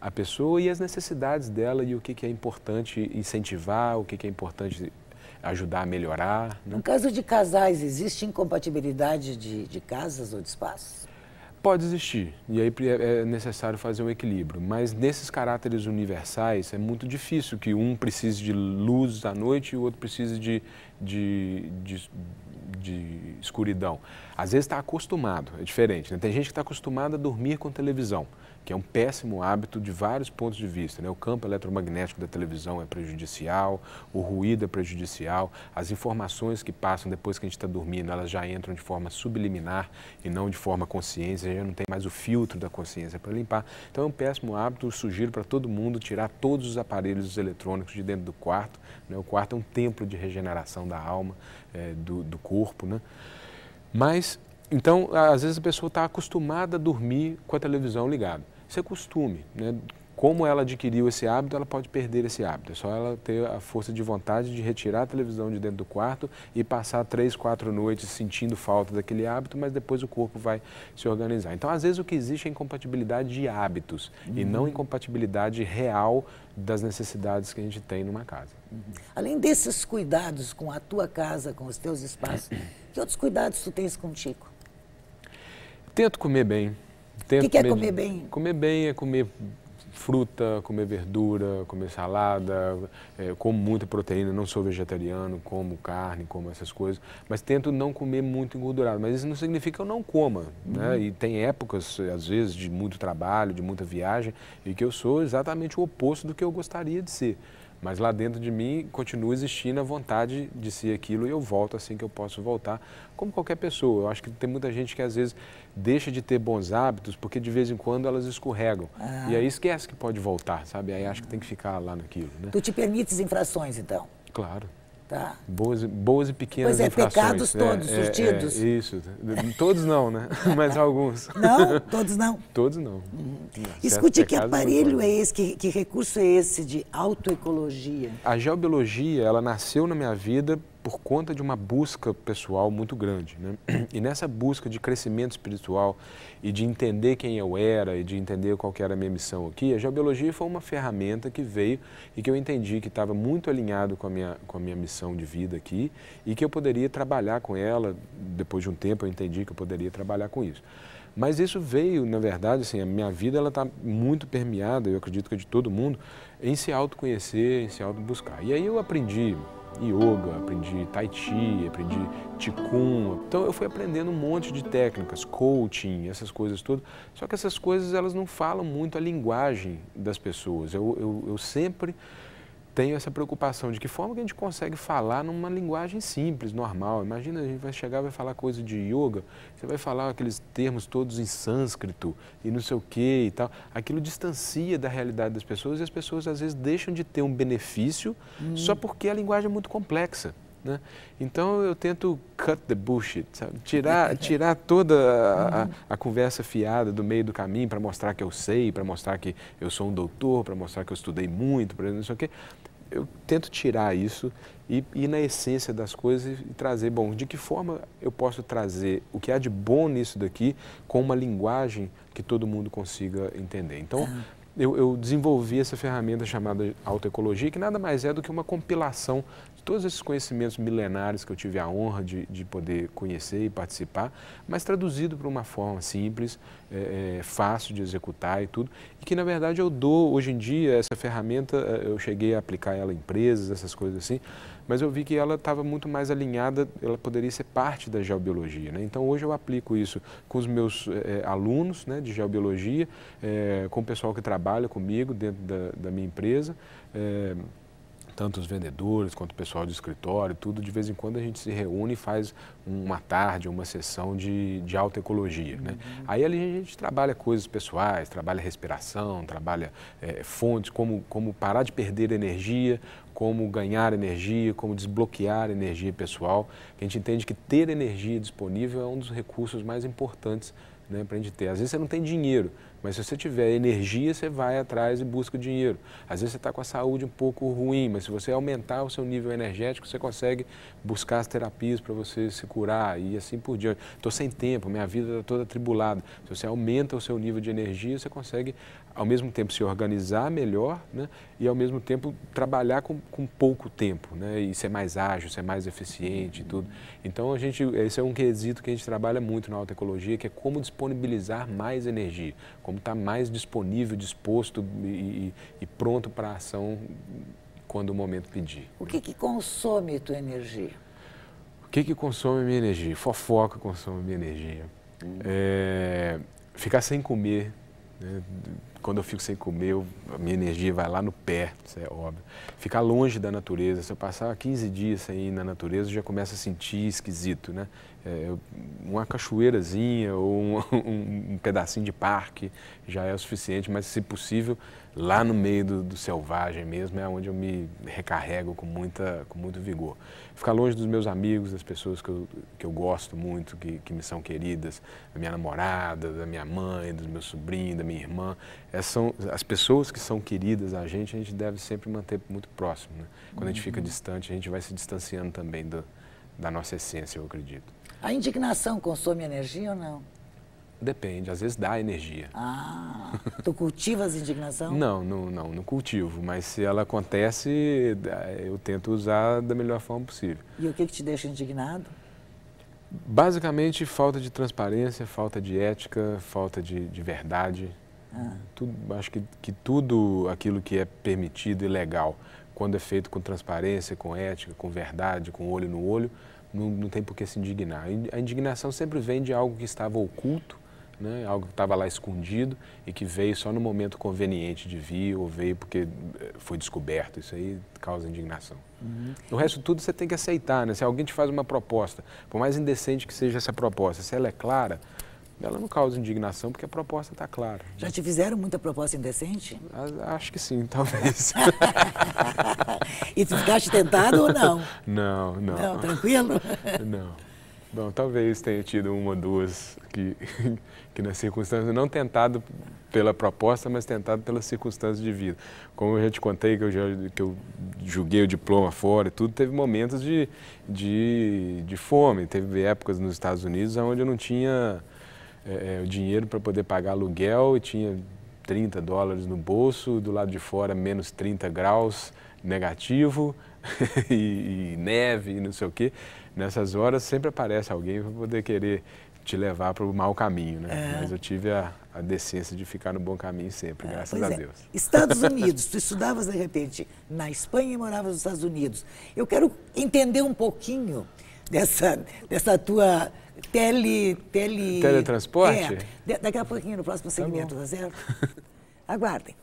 a pessoa e as necessidades dela e o que, que é importante incentivar, o que, que é importante ajudar a melhorar. Né? No caso de casais, existe incompatibilidade de, de casas ou de espaços? Pode existir, e aí é necessário fazer um equilíbrio, mas nesses caráteres universais é muito difícil que um precise de luz à noite e o outro precise de, de, de, de escuridão. Às vezes está acostumado, é diferente. Né? Tem gente que está acostumada a dormir com televisão que é um péssimo hábito de vários pontos de vista. Né? O campo eletromagnético da televisão é prejudicial, o ruído é prejudicial, as informações que passam depois que a gente está dormindo, elas já entram de forma subliminar e não de forma consciência, já não tem mais o filtro da consciência para limpar. Então é um péssimo hábito, sugiro para todo mundo tirar todos os aparelhos eletrônicos de dentro do quarto. Né? O quarto é um templo de regeneração da alma, é, do, do corpo. Né? Mas, então, às vezes a pessoa está acostumada a dormir com a televisão ligada. Isso é costume. Né? Como ela adquiriu esse hábito, ela pode perder esse hábito. É só ela ter a força de vontade de retirar a televisão de dentro do quarto e passar três, quatro noites sentindo falta daquele hábito, mas depois o corpo vai se organizar. Então, às vezes, o que existe é incompatibilidade de hábitos uhum. e não uhum. incompatibilidade real das necessidades que a gente tem numa casa. Uhum. Além desses cuidados com a tua casa, com os teus espaços, que outros cuidados tu tens contigo? Tento comer bem o que, que, é comer, comer bem? Comer bem é comer fruta, comer verdura, comer salada, é, como muita proteína, não sou vegetariano, como carne, como essas coisas, mas tento não comer muito engordurado. Mas isso não significa que eu não coma, né? Uhum. E tem épocas, às vezes, de muito trabalho, de muita viagem, e que eu sou exatamente o oposto do que eu gostaria de ser. Mas lá dentro de mim continua existindo a vontade de ser aquilo e eu volto assim que eu posso voltar, como qualquer pessoa. Eu acho que tem muita gente que às vezes deixa de ter bons hábitos porque de vez em quando elas escorregam. Ah. E aí é esquece que pode voltar, sabe? Aí acho que tem que ficar lá naquilo. Né? Tu te permites infrações, então? Claro. Tá. Boas, boas e pequenas pois é, infrações. pecados é, todos é, surtidos. É, é, isso. Todos não, né? Mas alguns. Não? Todos não? Todos não. Uhum. Escute, que aparelho é esse, que, que recurso é esse de autoecologia? A geobiologia, ela nasceu na minha vida por conta de uma busca pessoal muito grande. Né? E nessa busca de crescimento espiritual e de entender quem eu era e de entender qual era a minha missão aqui, a geobiologia foi uma ferramenta que veio e que eu entendi que estava muito alinhado com a, minha, com a minha missão de vida aqui e que eu poderia trabalhar com ela. Depois de um tempo eu entendi que eu poderia trabalhar com isso. Mas isso veio, na verdade, assim, a minha vida ela está muito permeada, eu acredito que é de todo mundo, em se autoconhecer, em se autobuscar. E aí eu aprendi yoga, aprendi tai chi, aprendi qigong. Então eu fui aprendendo um monte de técnicas, coaching, essas coisas todas. Só que essas coisas elas não falam muito a linguagem das pessoas. Eu, eu, eu sempre tenho essa preocupação de que forma que a gente consegue falar numa linguagem simples, normal. Imagina, a gente vai chegar e vai falar coisa de yoga, você vai falar aqueles termos todos em sânscrito e não sei o que e tal. Aquilo distancia da realidade das pessoas e as pessoas às vezes deixam de ter um benefício hum. só porque a linguagem é muito complexa. Né? Então eu tento cut the bullshit, sabe? tirar tirar toda a, a, uhum. a, conversa fiada do meio do caminho para mostrar que eu sei, para mostrar que eu sou um doutor, para mostrar que eu estudei muito, para não sei o quê, eu tento tirar isso e ir na essência das coisas e trazer, bom, de que forma eu posso trazer o que há de bom nisso daqui com uma linguagem que todo mundo consiga entender. Então, uhum. eu, eu, desenvolvi essa ferramenta chamada autoecologia, que nada mais é do que uma compilação todos esses conhecimentos milenares que eu tive a honra de, de poder conhecer e participar, mas traduzido para uma forma simples, é, é, fácil de executar e tudo, e que na verdade eu dou hoje em dia essa ferramenta, é, eu cheguei a aplicar ela em empresas, essas coisas assim, mas eu vi que ela estava muito mais alinhada, ela poderia ser parte da geobiologia. Né? Então hoje eu aplico isso com os meus é, é alunos né, de geobiologia, com o pessoal que trabalha comigo dentro da, da minha empresa. É, tanto os vendedores quanto o pessoal do escritório, tudo, de vez em quando a gente se reúne e faz uma tarde, uma sessão de, de autoecologia. Né? Uhum. Né? Aí ali a gente trabalha coisas pessoais, trabalha respiração, trabalha é, fontes, como, como parar de perder energia, como ganhar energia, como desbloquear energia pessoal. A gente entende que ter energia disponível é um dos recursos mais importantes né, para a gente ter. Às vezes você não tem dinheiro, mas se você tiver energia, você vai atrás e busca o dinheiro. Às vezes você está com a saúde um pouco ruim, mas se você aumentar o seu nível energético, você consegue buscar as terapias para você se curar e assim por diante. Estou sem tempo, minha vida está toda atribulada. Se você aumenta o seu nível de energia, você consegue ao mesmo tempo se organizar melhor né? e ao mesmo tempo trabalhar com, com pouco tempo né? e ser mais ágil, ser mais eficiente e tudo. Então a gente, esse é um quesito que a gente trabalha muito na autoecologia, que é como disponibilizar mais energia, como como estar tá mais disponível, disposto e, e pronto para a ação quando o momento pedir. O que, que consome tua energia? O que, que consome minha energia? Fofoca consome minha energia. Hum. É, ficar sem comer. Né? Quando eu fico sem comer, eu, a minha energia vai lá no pé, isso é óbvio. Ficar longe da natureza. Se eu passar 15 dias sem ir na natureza, eu já começa a sentir esquisito, né? é, uma cachoeirazinha ou um, um, um, pedacinho de parque já é o suficiente, mas se possível, lá no meio do, do, selvagem mesmo é onde eu me recarrego com, muita, com muito vigor. Ficar longe dos meus amigos, das pessoas que eu, que eu gosto muito, que, que me são queridas, da minha namorada, da minha mãe, dos meus sobrinhos, da minha irmã, essas é, são as pessoas que são queridas a gente, a gente deve sempre manter muito próximo. Né? Quando a gente fica uhum. distante, a gente vai se distanciando também do, da nossa essência, eu acredito. A indignação consome energia ou não? Depende, às vezes dá energia. Ah, tu cultivas indignação? não, não, não, não cultivo, mas se ela acontece, eu tento usar da melhor forma possível. E o que, que te deixa indignado? Basicamente, falta de transparência, falta de ética, falta de, de verdade. Ah. Tudo, acho que, que tudo aquilo que é permitido e legal, quando é feito com transparência, com ética, com verdade, com olho no olho, não, não tem por que se indignar. A indignação sempre vem de algo que estava oculto, né? algo que estava lá escondido e que veio só no momento conveniente de vir ou veio porque eh, foi descoberto. Isso aí causa indignação. Uhum. O resto tudo você tem que aceitar. Né? Se alguém te faz uma proposta, por mais indecente que seja essa proposta, se ela é clara, ela não causa indignação porque a proposta está clara. Já te fizeram muita proposta indecente? Acho que sim, talvez. e tu ficaste tentado ou não? Não, não. Não, tranquilo? não. Bom, talvez tenha tido uma ou duas que, que nas circunstâncias, não tentado pela proposta, mas tentado pelas circunstâncias de vida. Como eu já te contei, que eu, já, que eu julguei o diploma fora e tudo, teve momentos de, de, de fome. Teve épocas nos Estados Unidos onde eu não tinha é, é, o dinheiro para poder pagar aluguel e tinha 30 dólares no bolso, do lado de fora menos 30 graus negativo e, e, neve e não sei o quê. Nessas horas sempre aparece alguém para poder querer te levar para o mau caminho, né? É. Mas eu tive a, a, decência de ficar no bom caminho sempre, é, graças a é. Deus. Estados Unidos, tu estudavas de repente na Espanha e moravas nos Estados Unidos. Eu quero entender um pouquinho dessa, dessa tua Tele, tele... Teletransporte? É. Daqui a pouquinho, no próximo tá segmento, tá, tá certo? Aguardem.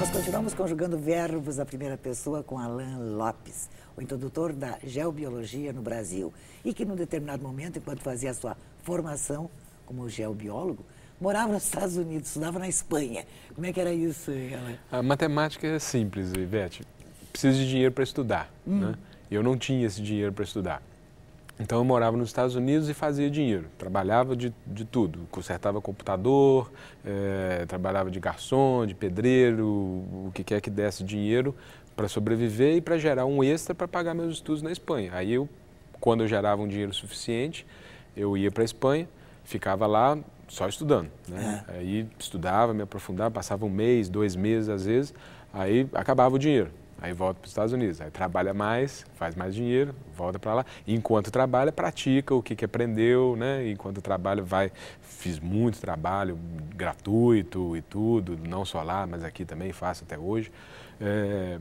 Nós continuamos conjugando verbos da primeira pessoa com Alain Lopes, o introdutor da geobiologia no Brasil, e que, num determinado momento, enquanto fazia a sua formação como geobiólogo, morava nos Estados Unidos, estudava na Espanha. Como é que era isso, Alain? A matemática é simples, Ivete. Preciso de dinheiro para estudar, né? hum. né? Eu não tinha esse dinheiro para estudar. Então eu morava nos Estados Unidos e fazia dinheiro, trabalhava de, de tudo, consertava computador, é, trabalhava de garçom, de pedreiro, o que quer que desse dinheiro para sobreviver e para gerar um extra para pagar meus estudos na Espanha. Aí eu, quando eu gerava um dinheiro suficiente, eu ia para a Espanha, ficava lá só estudando. Né? É. Aí estudava, me aprofundava, passava um mês, dois meses às vezes, aí acabava o dinheiro. Aí volta para os Estados Unidos, aí trabalha mais, faz mais dinheiro, volta para lá. Enquanto trabalha, pratica o que, que aprendeu, né? Enquanto trabalha, vai. Fiz muito trabalho gratuito e tudo, não só lá, mas aqui também faço até hoje. É,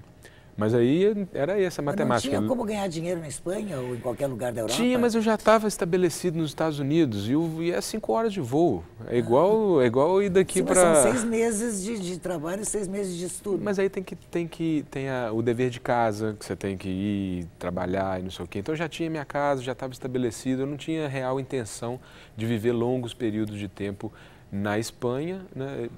mas aí era essa a matemática. Mas não tinha como ganhar dinheiro na Espanha ou em qualquer lugar da Europa? Tinha, mas eu já estava estabelecido nos Estados Unidos e, eu, e é cinco horas de voo. É igual, é igual ir daqui para. São seis meses de, de trabalho e seis meses de estudo. Mas aí tem que tem que tem a, o dever de casa que você tem que ir trabalhar e não sei o quê. Então eu já tinha minha casa, já estava estabelecido. Eu não tinha real intenção de viver longos períodos de tempo na Espanha, né?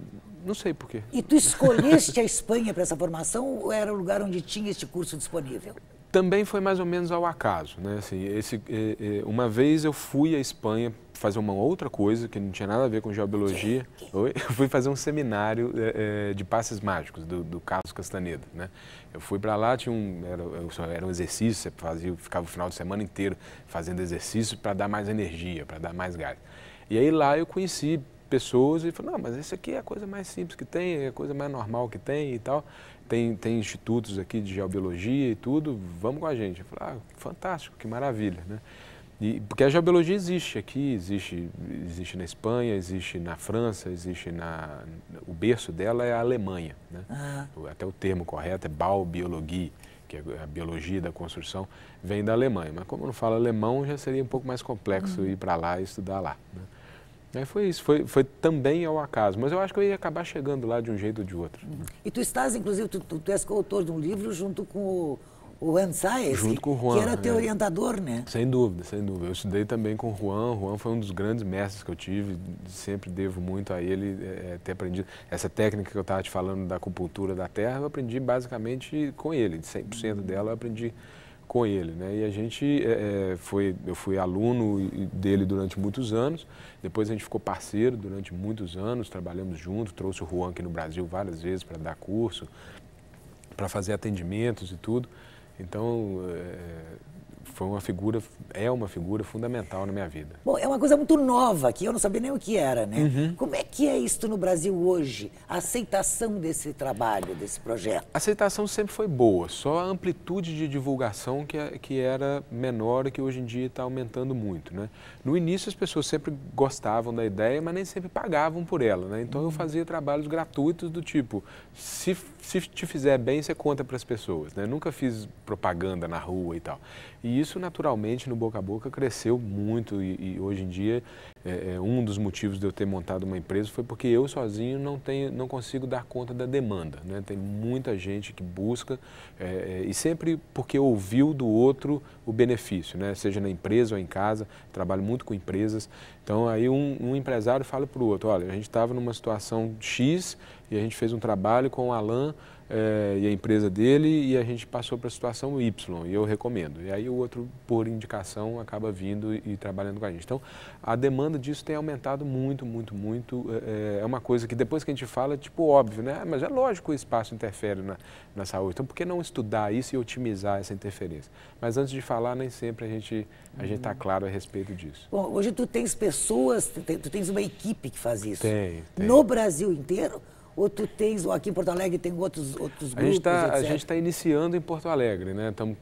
não sei porquê. E tu escolheste a Espanha para essa formação ou era o lugar onde tinha este curso disponível? Também foi mais ou menos ao acaso, né? Assim, esse, eh, eh, uma vez eu fui à Espanha fazer uma outra coisa que não tinha nada a ver com geobiologia. Eu fui fazer um seminário eh, de passes mágicos do, do, Carlos Castaneda, né? Eu fui para lá, tinha um era, era um exercício, você fazia, ficava o final de semana inteiro fazendo exercício para dar mais energia, para dar mais gás. E aí lá eu conheci pessoas e falou, não, mas isso aqui é a coisa mais simples que tem, é a coisa mais normal que tem e tal. Tem, tem institutos aqui de geobiologia e tudo, vamos com a gente. Eu falei, ah, fantástico, que maravilha, né? E, porque a geobiologia existe aqui, existe, existe na Espanha, existe na França, existe na... O berço dela é a Alemanha, né? Uhum. Até o termo correto é Baubiologie, que é a biologia da construção, vem da Alemanha. Mas como eu não falo alemão, já seria um pouco mais complexo uhum. ir para lá e estudar lá, né? É, foi isso, foi, foi também ao acaso, mas eu acho que eu ia acabar chegando lá de um jeito ou de outro. Uhum. E tu estás, inclusive, tu, tu, tu és coautor de um livro junto com o, o Juan Saez, junto com o Juan, que era teu é. orientador, né? Sem dúvida, sem dúvida. Eu estudei também com o Juan, Juan foi um dos grandes mestres que eu tive, sempre devo muito a ele é, é ter aprendido. Essa técnica que eu estava te falando da acupuntura da terra, eu aprendi basicamente com ele, 100% dela eu aprendi com ele, né? E a gente é, é foi, eu fui aluno dele durante muitos anos. Depois a gente ficou parceiro durante muitos anos, trabalhamos juntos. Trouxe o Juan aqui no Brasil várias vezes para dar curso, para fazer atendimentos e tudo. Então é, foi uma figura, é uma figura fundamental na minha vida. Bom, é uma coisa muito nova que eu não sabia nem o que era, né? Uhum. Como é que é isto no Brasil hoje? A aceitação desse trabalho, desse projeto? A aceitação sempre foi boa, só a amplitude de divulgação que, que era menor e que hoje em dia está aumentando muito, né? No início as pessoas sempre gostavam da ideia, mas nem sempre pagavam por ela, né? Então uhum. eu fazia trabalhos gratuitos do tipo, se, se te fizer bem, você conta para as pessoas, né? nunca fiz propaganda na rua e tal. E e isso, naturalmente, no boca a boca cresceu muito e, e hoje em dia é, é, um dos motivos de eu ter montado uma empresa foi porque eu sozinho não, tenho, não consigo dar conta da demanda. Né? Tem muita gente que busca é, é e sempre porque ouviu do outro o benefício, né? seja na empresa ou em casa, trabalho muito com empresas. Então aí um, um empresário fala para o outro, olha, a gente estava numa situação X e a gente fez um trabalho com o Alan é, e a empresa dele, e a gente passou para a situação Y, e eu recomendo. E aí o outro, por indicação, acaba vindo e trabalhando com a gente. Então, a demanda disso tem aumentado muito, muito, muito. É, é, é uma coisa que depois que a gente fala, tipo, óbvio, né? Ah, mas é lógico que o espaço interfere na, na saúde. Então, por que não estudar isso e otimizar essa interferência? Mas antes de falar, nem sempre a gente a gente está hum. claro a respeito disso. Bom, hoje tu tens pessoas, tu tens uma equipe que faz isso. Tem, tem. No Brasil inteiro? Ou tu tens, ou aqui em Porto Alegre tem outros, outros tá, grupos, A gente está tá iniciando em Porto Alegre, né? Estamos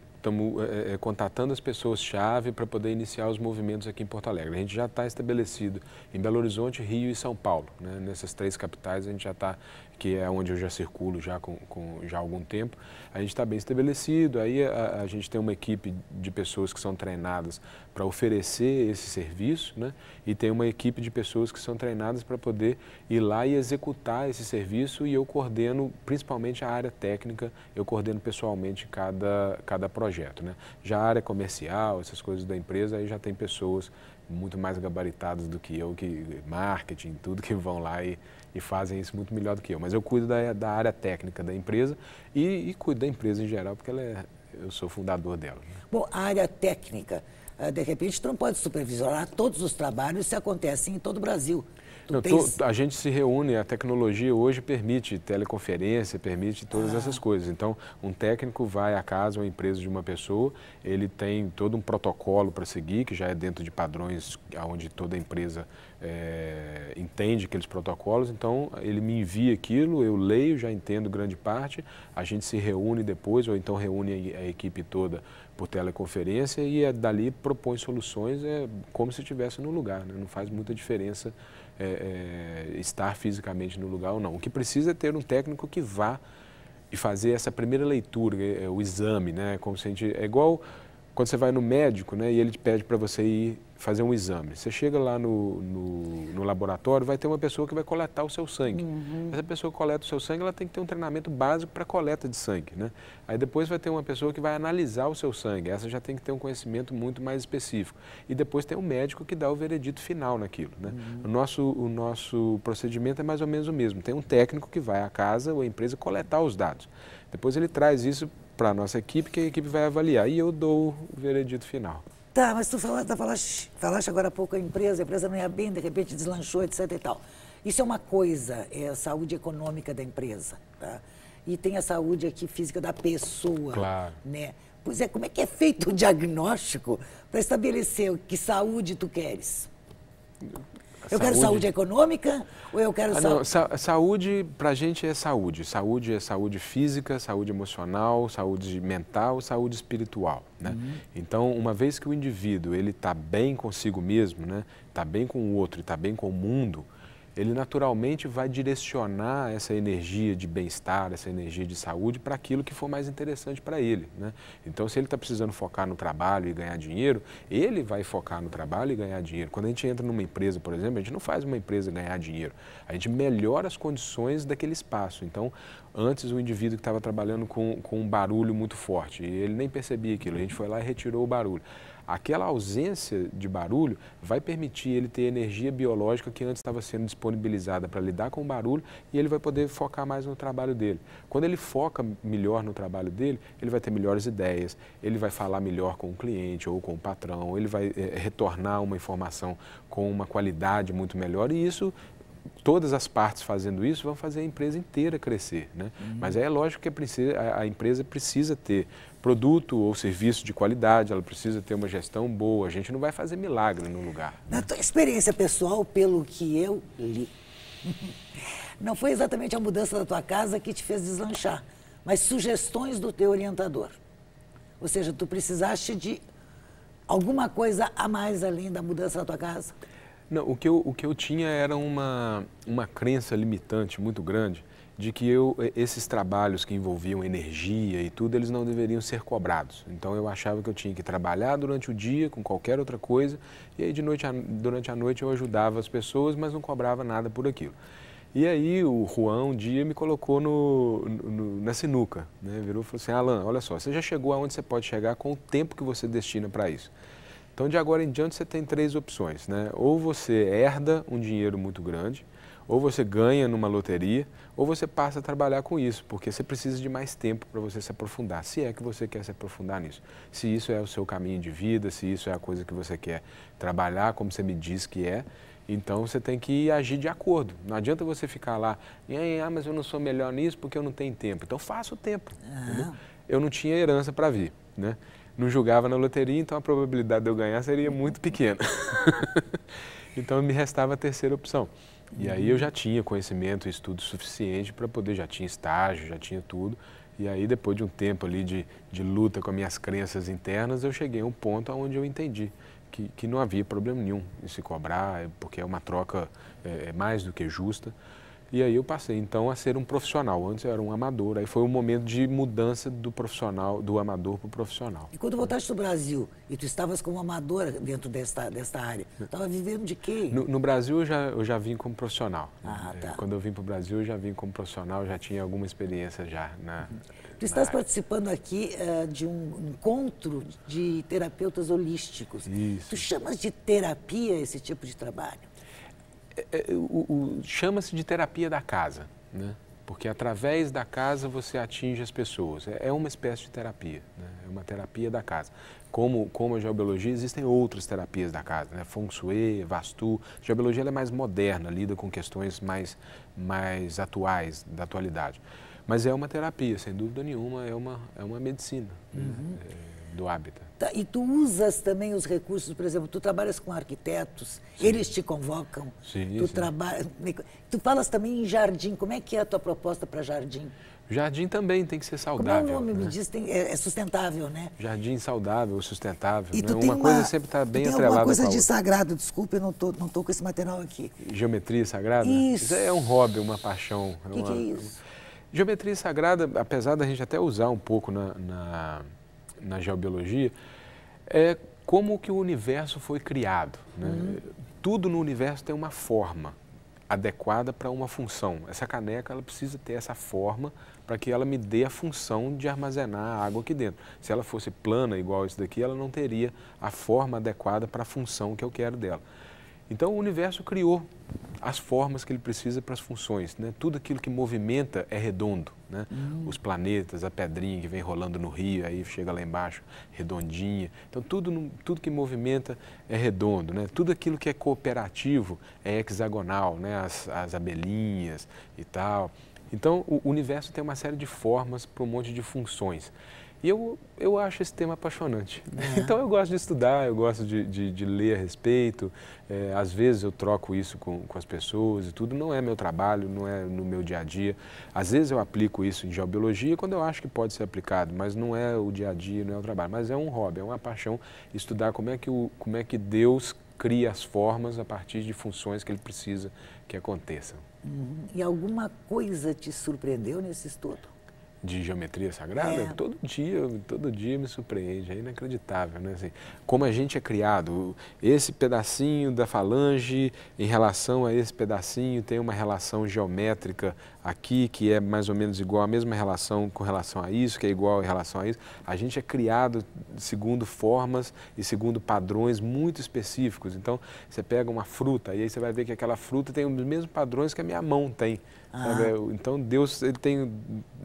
é, é, é, contatando as pessoas-chave para poder iniciar os movimentos aqui em Porto Alegre. A gente já está estabelecido em Belo Horizonte, Rio e São Paulo. Né? Nessas três capitais a gente já está que é onde eu já circulo já com, com já há algum tempo, a gente está bem estabelecido, aí a, a, gente tem uma equipe de pessoas que são treinadas para oferecer esse serviço, né? e tem uma equipe de pessoas que são treinadas para poder ir lá e executar esse serviço, e eu coordeno principalmente a área técnica, eu coordeno pessoalmente cada, cada projeto. Né? Já a área comercial, essas coisas da empresa, aí já tem pessoas muito mais gabaritados do que eu, que marketing, tudo que vão lá e, e fazem isso muito melhor do que eu. Mas eu cuido da, da área técnica da empresa e, e, cuido da empresa em geral, porque ela é, eu sou fundador dela. Né? Bom, a área técnica, ah, de repente, tu não pode supervisionar todos os trabalhos se acontecem em todo o Brasil. Não, tens... a gente se reúne, a tecnologia hoje permite teleconferência, permite todas ah. essas coisas. Então, um técnico vai à casa ou empresa de uma pessoa, ele tem todo um protocolo para seguir, que já é dentro de padrões onde toda empresa é, entende aqueles protocolos, então ele me envia aquilo, eu leio, já entendo grande parte, a gente se reúne depois, ou então reúne a equipe toda por teleconferência e é dali propõe soluções é, como se estivesse no lugar, né? não faz muita diferença é, é, estar fisicamente no lugar ou não. O que precisa é ter um técnico que vá e fazer essa primeira leitura, é, é, o exame, né? Como se a gente, é igual quando você vai no médico, né? E ele te pede para você ir fazer um exame. Você chega lá no, no, no, laboratório, vai ter uma pessoa que vai coletar o seu sangue. Uhum. Essa pessoa que coleta o seu sangue, ela tem que ter um treinamento básico para coleta de sangue. Né? Aí depois vai ter uma pessoa que vai analisar o seu sangue. Essa já tem que ter um conhecimento muito mais específico. E depois tem o um médico que dá o veredito final naquilo. Né? Uhum. O, nosso, o nosso procedimento é mais ou menos o mesmo. Tem um técnico que vai à casa ou à empresa coletar os dados. Depois ele traz isso para a nossa equipe, que a equipe vai avaliar. E eu dou o veredito final. Tá, mas tu falaste, tá, falaste, falaste agora há pouco a empresa, a empresa não ia bem, de repente deslanchou, etc e tal. Isso é uma coisa, é a saúde econômica da empresa, tá? E tem a saúde aqui física da pessoa, claro. né? Pois é, como é que é feito o diagnóstico para estabelecer que saúde tu queres? Eu quero saúde econômica ou eu quero ah, saúde? Não, sa saúde para a gente é saúde. Saúde é saúde física, saúde emocional, saúde mental, saúde espiritual. Né? Uhum. Então, uma vez que o indivíduo ele está bem consigo mesmo, né? Está bem com o outro, está bem com o mundo, ele naturalmente vai direcionar essa energia de bem-estar, essa energia de saúde para aquilo que for mais interessante para ele. Né? Então, se ele está precisando focar no trabalho e ganhar dinheiro, ele vai focar no trabalho e ganhar dinheiro. Quando a gente entra numa empresa, por exemplo, a gente não faz uma empresa ganhar dinheiro, a gente melhora as condições daquele espaço. Então, antes o indivíduo que estava trabalhando com, com um barulho muito forte, ele nem percebia aquilo, a gente foi lá e retirou o barulho aquela ausência de barulho vai permitir ele ter energia biológica que antes estava sendo disponibilizada para lidar com o barulho e ele vai poder focar mais no trabalho dele. Quando ele foca melhor no trabalho dele, ele vai ter melhores ideias, ele vai falar melhor com o cliente ou com o patrão, ele vai é, retornar uma informação com uma qualidade muito melhor e isso todas as partes fazendo isso vão fazer a empresa inteira crescer. Né? Uhum. Mas é lógico que é a, a, empresa precisa ter produto ou serviço de qualidade, ela precisa ter uma gestão boa. A gente não vai fazer milagre no lugar. Né? Na tua experiência pessoal, pelo que eu li, não foi exatamente a mudança da tua casa que te fez deslanchar, mas sugestões do teu orientador. Ou seja, tu precisaste de alguma coisa a mais além da mudança da tua casa? Não, o que eu, o que eu tinha era uma, uma crença limitante muito grande de que eu, esses trabalhos que envolviam energia e tudo, eles não deveriam ser cobrados. Então eu achava que eu tinha que trabalhar durante o dia com qualquer outra coisa e aí de noite a, durante a noite eu ajudava as pessoas, mas não cobrava nada por aquilo. E aí o Juan um dia me colocou no, no, na sinuca, né? virou e falou assim, Alan, olha só, você já chegou aonde você pode chegar com o tempo que você destina para isso. Então de agora em diante você tem três opções, né? ou você herda um dinheiro muito grande, ou você ganha numa loteria, ou você passa a trabalhar com isso, porque você precisa de mais tempo para você se aprofundar, se é que você quer se aprofundar nisso. Se isso é o seu caminho de vida, se isso é a coisa que você quer trabalhar, como você me diz que é, então você tem que agir de acordo. Não adianta você ficar lá, ah, mas eu não sou melhor nisso porque eu não tenho tempo. Então faça o tempo. Uhum. Eu não tinha herança para vir, né? Não julgava na loteria, então a probabilidade de eu ganhar seria muito pequena. então me restava a terceira opção. E aí eu já tinha conhecimento e estudo suficiente para poder, já tinha estágio, já tinha tudo. E aí depois de um tempo ali de, de luta com as minhas crenças internas, eu cheguei a um ponto onde eu entendi que, que não havia problema nenhum em se cobrar, porque é uma troca é, é mais do que justa. E aí eu passei então a ser um profissional. Antes eu era um amador. Aí foi um momento de mudança do profissional, do amador para o profissional. E quando voltaste do Brasil e tu estavas como amadora dentro desta, desta área, estava hum. vivendo de quê? No, no, Brasil eu já, eu já vim como profissional. Ah, tá. É, quando eu vim para o Brasil eu já vim como profissional, já tinha alguma experiência já na. Uhum. Tu estás na participando aqui uh, de um encontro de terapeutas holísticos. Isso. Tu chamas de terapia esse tipo de trabalho? É, é, chama-se de terapia da casa, né? porque através da casa você atinge as pessoas. É, é uma espécie de terapia, né? é uma terapia da casa. Como, como a geobiologia, existem outras terapias da casa, né? Feng Shui, Vastu. A geobiologia é mais moderna, lida com questões mais, mais atuais, da atualidade. Mas é uma terapia, sem dúvida nenhuma, é uma, é uma medicina. Né? Uhum. É, do hábitat. Tá, e tu usas também os recursos, por exemplo, tu trabalhas com arquitetos, sim. eles te convocam. Sim, tu sim. trabalha, tu falas também em jardim. Como é que é a tua proposta para jardim? Jardim também tem que ser é saudável. Como o nome né? me diz, tem, é, é, sustentável, né? Jardim saudável, sustentável. E né? uma, coisa sempre está bem atrelada. Tem uma coisa tá de sagrado, desculpa, eu não tô, não tô com esse material aqui. Geometria sagrada? Isso. isso é um hobby, uma paixão. O que, que, é isso? Geometria sagrada, apesar da gente até usar um pouco na, na na geobiologia, é como que o universo foi criado. Né? Uhum. Tudo no universo tem uma forma adequada para uma função. Essa caneca ela precisa ter essa forma para que ela me dê a função de armazenar a água aqui dentro. Se ela fosse plana igual isso daqui, ela não teria a forma adequada para a função que eu quero dela. Então o universo criou as formas que ele precisa para as funções. Né? Tudo aquilo que movimenta é redondo. Né? Hum. Os planetas, a pedrinha que vem rolando no rio, aí chega lá embaixo, redondinha. Então tudo, tudo que movimenta é redondo. Né? Tudo aquilo que é cooperativo é hexagonal, né? as, as abelhinhas e tal. Então o universo tem uma série de formas para um monte de funções. E eu, eu acho esse tema apaixonante. É. Então eu gosto de estudar, eu gosto de, de, de ler a respeito. É, às vezes eu troco isso com, com as pessoas e tudo. Não é meu trabalho, não é no meu dia a dia. Às vezes eu aplico isso em geobiologia quando eu acho que pode ser aplicado, mas não é o dia a dia, não é o trabalho. Mas é um hobby, é uma paixão estudar como é que, o, como é que Deus cria as formas a partir de funções que ele precisa que aconteçam. Uhum. E alguma coisa te surpreendeu nesse estudo? de geometria sagrada, é. todo dia, todo dia me surpreende, é inacreditável, né? Assim, como a gente é criado, esse pedacinho da falange em relação a esse pedacinho tem uma relação geométrica aqui que é mais ou menos igual a mesma relação com relação a isso, que é igual em relação a isso. A gente é criado segundo formas e segundo padrões muito específicos. Então, você pega uma fruta e aí você vai ver que aquela fruta tem os mesmos padrões que a minha mão tem. Ah. Então Deus ele tem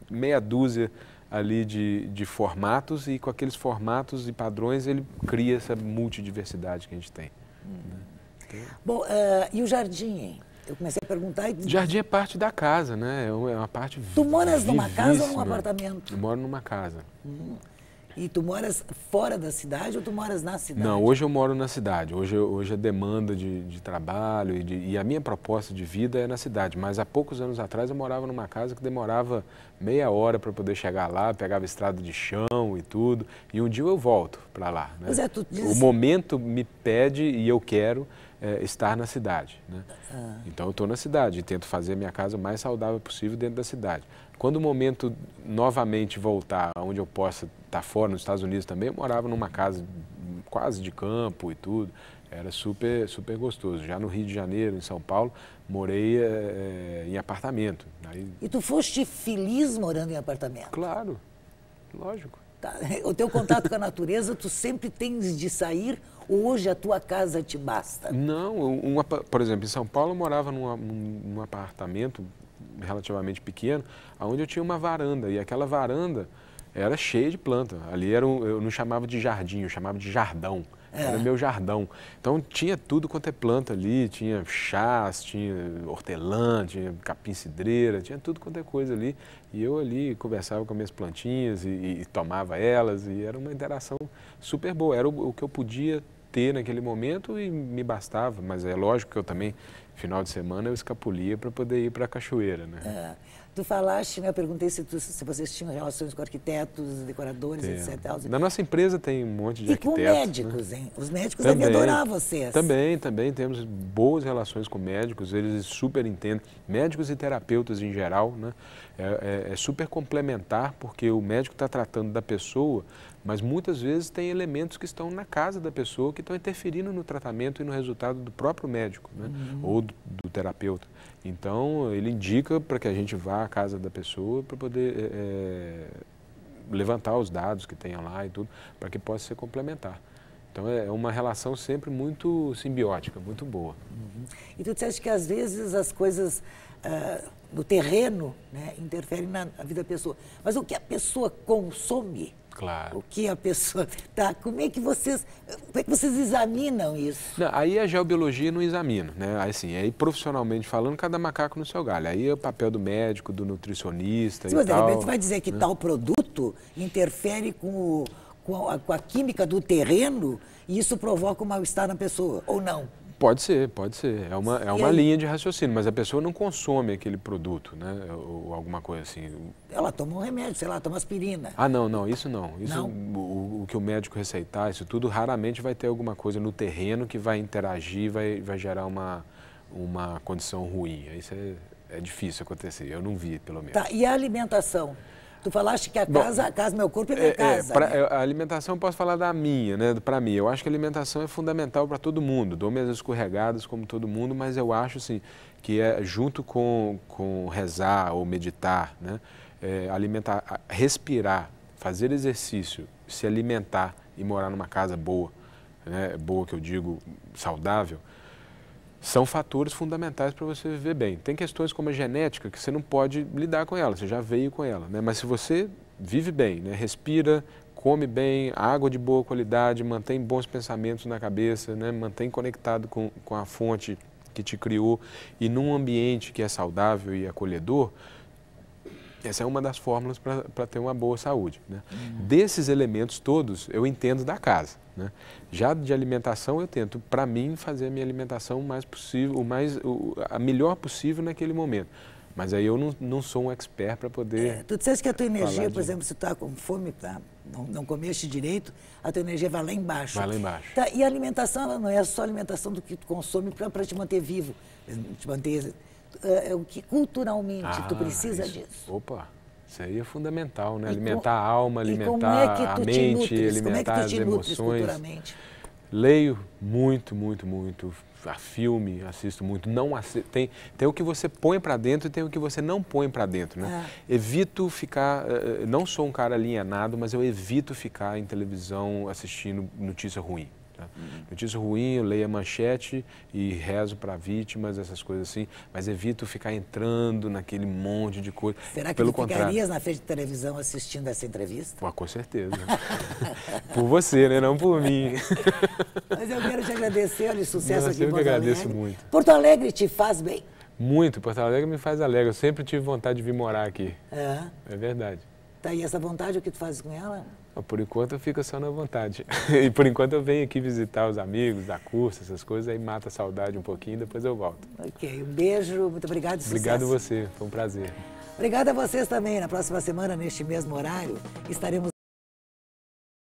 meia dúzia ali de, de formatos e com aqueles formatos e padrões ele cria essa multidiversidade que a gente tem. Hum. Né? Então, Bom, uh, e o jardim? Eu comecei a perguntar. E... Jardim é parte da casa, né? É, é uma parte. Tu moras numa casa ou num apartamento? Eu moro numa casa. Hum. E tu moras fora da cidade ou tu moras na cidade? Não, hoje eu moro na cidade. Hoje, hoje a demanda de, de trabalho e, de, e a minha proposta de vida é na cidade. Mas há poucos anos atrás eu morava numa casa que demorava meia hora para poder chegar lá, pegava estrada de chão e tudo. E um dia eu volto para lá. Né? É, diz... O momento me pede e eu quero é, estar na cidade. Né? Ah. Então eu estou na cidade e tento fazer a minha casa o mais saudável possível dentro da cidade. Quando o momento novamente voltar, onde eu possa estar tá fora, nos Estados Unidos também, eu morava numa casa quase de campo e tudo. Era super, super gostoso. Já no Rio de Janeiro, em São Paulo, morei é, em apartamento. Aí... E tu foste feliz morando em apartamento? Claro, lógico. Tá. O teu contato com a natureza, tu sempre tens de sair ou hoje a tua casa te basta? Não, uma, por exemplo, em São Paulo eu morava num apartamento relativamente pequeno, onde eu tinha uma varanda e aquela varanda era cheia de planta. Ali era um, eu não chamava de jardim, eu chamava de jardão. É. Era meu jardão. Então tinha tudo quanto é planta ali, tinha chás, tinha hortelã, tinha capim-cidreira, tinha tudo quanto é coisa ali. E eu ali conversava com minhas plantinhas e, e tomava elas e era uma interação super boa. Era o, o que eu podia ter naquele momento e me bastava. Mas é lógico que eu também, final de semana, eu escapulia para poder ir para a cachoeira, né? É. Tu falaste, eu perguntei se, tu, se vocês tinham relações com arquitetos, decoradores, tem. etc. Na nossa empresa tem um monte de e arquitetos. E né? com médicos, né? hein? Os médicos também, adorar vocês. Também, também. Temos boas relações com médicos, eles super entendem. Médicos e terapeutas em geral, né? É, é, é super complementar, porque o médico está tratando da pessoa, mas muitas vezes tem elementos que estão na casa da pessoa que estão interferindo no tratamento e no resultado do próprio médico né? Uhum. ou do, do terapeuta. Então, ele indica para que a gente vá à casa da pessoa para poder é, levantar os dados que tenha lá e tudo, para que possa ser complementar. Então, é, é uma relação sempre muito simbiótica, muito boa. Uhum. E tu disseste que, às vezes, as coisas uh, no terreno né, interferem na vida da pessoa. Mas o que a pessoa consome Claro. O que a pessoa. Tá, como é que vocês. Como é que vocês examinam isso? Não, aí a geobiologia não examina, né? Aí, assim, aí profissionalmente falando, cada macaco no seu galho. Aí é o papel do médico, do nutricionista. Se e Mas tal, repente vai dizer que né? tal produto interfere com o com a, com a, química do terreno e isso provoca um mal-estar na pessoa, ou não? Pode ser, pode ser. É uma, é uma linha de raciocínio, mas a pessoa não consome aquele produto, né? Ou alguma coisa assim. Ela toma um remédio, sei lá, toma aspirina. Ah, não, não, isso não. Isso não. O, o, que o médico receitar, isso tudo raramente vai ter alguma coisa no terreno que vai interagir, vai, vai gerar uma, uma condição ruim. Isso é, é difícil acontecer. Eu não vi, pelo menos. Tá, e a alimentação? Tu falaste que a casa, Bom, a casa, meu corpo é minha é, é casa. É, pra, né? É, a alimentação eu posso falar da minha, né? Para mim. Eu acho que a alimentação é fundamental para todo mundo. Dou minhas escorregadas como todo mundo, mas eu acho assim, que é junto com, com rezar ou meditar, né? É, alimentar, respirar, fazer exercício, se alimentar e morar numa casa boa, né? boa que eu digo saudável, são fatores fundamentais para você viver bem. Tem questões como a genética que você não pode lidar com ela, você já veio com ela, né? Mas se você vive bem, né? respira, come bem, água de boa qualidade, mantém bons pensamentos na cabeça, né? mantém conectado com, com a fonte que te criou e num ambiente que é saudável e acolhedor, essa é uma das fórmulas para ter uma boa saúde. Né? Uhum. Desses elementos todos, eu entendo da casa. Né? Já de alimentação, eu tento, para mim, fazer a minha alimentação o mais possível, o mais, o, a melhor possível naquele momento. Mas aí eu não, não sou um expert para poder. É, tu disseste que a tua energia, de... por exemplo, se tu está com fome, tá, não, não comeste direito, a tua energia vai lá embaixo. Vai lá embaixo. Tá, e a alimentação, ela não é só alimentação do que tu consome para te manter vivo, te manter é, é o que culturalmente ah, tu precisa isso. disso. Opa, isso aí é fundamental, né? E alimentar a alma, é alimentar é a mente, nutres, é alimentar é as emoções. Leio muito, muito, muito. A filme, assisto muito. Não assi tem, tem o que você põe para dentro e tem o que você não põe para dentro, né? É. Evito ficar. Eh, eh, não sou um cara alienado, mas eu evito ficar em televisão assistindo notícia ruim. Tá? Uhum. Notícia ruim, eu leio a manchete e rezo para vítimas, essas coisas assim, mas evito ficar entrando naquele monte de coisa. Será que Pelo ficarias na frente de televisão assistindo essa entrevista? Ah, com certeza. por você, né? Não por mim. mas eu quero te agradecer, olha, sucesso Nossa, aqui em Porto Eu que agradeço Alegre. muito. Porto Alegre te faz bem? Muito, Porto Alegre me faz alegre. Eu sempre tive vontade de vir morar aqui. É, é verdade. Tá, e essa vontade, o que tu fazes com ela? Por enquanto eu fico só na vontade. e por enquanto eu venho aqui visitar os amigos, dar curso, essas coisas, aí mata a saudade um pouquinho e depois eu volto. Ok, um beijo, muito obrigado. Obrigado você, foi um prazer. Obrigada a vocês também. Na próxima semana, neste mesmo horário, estaremos.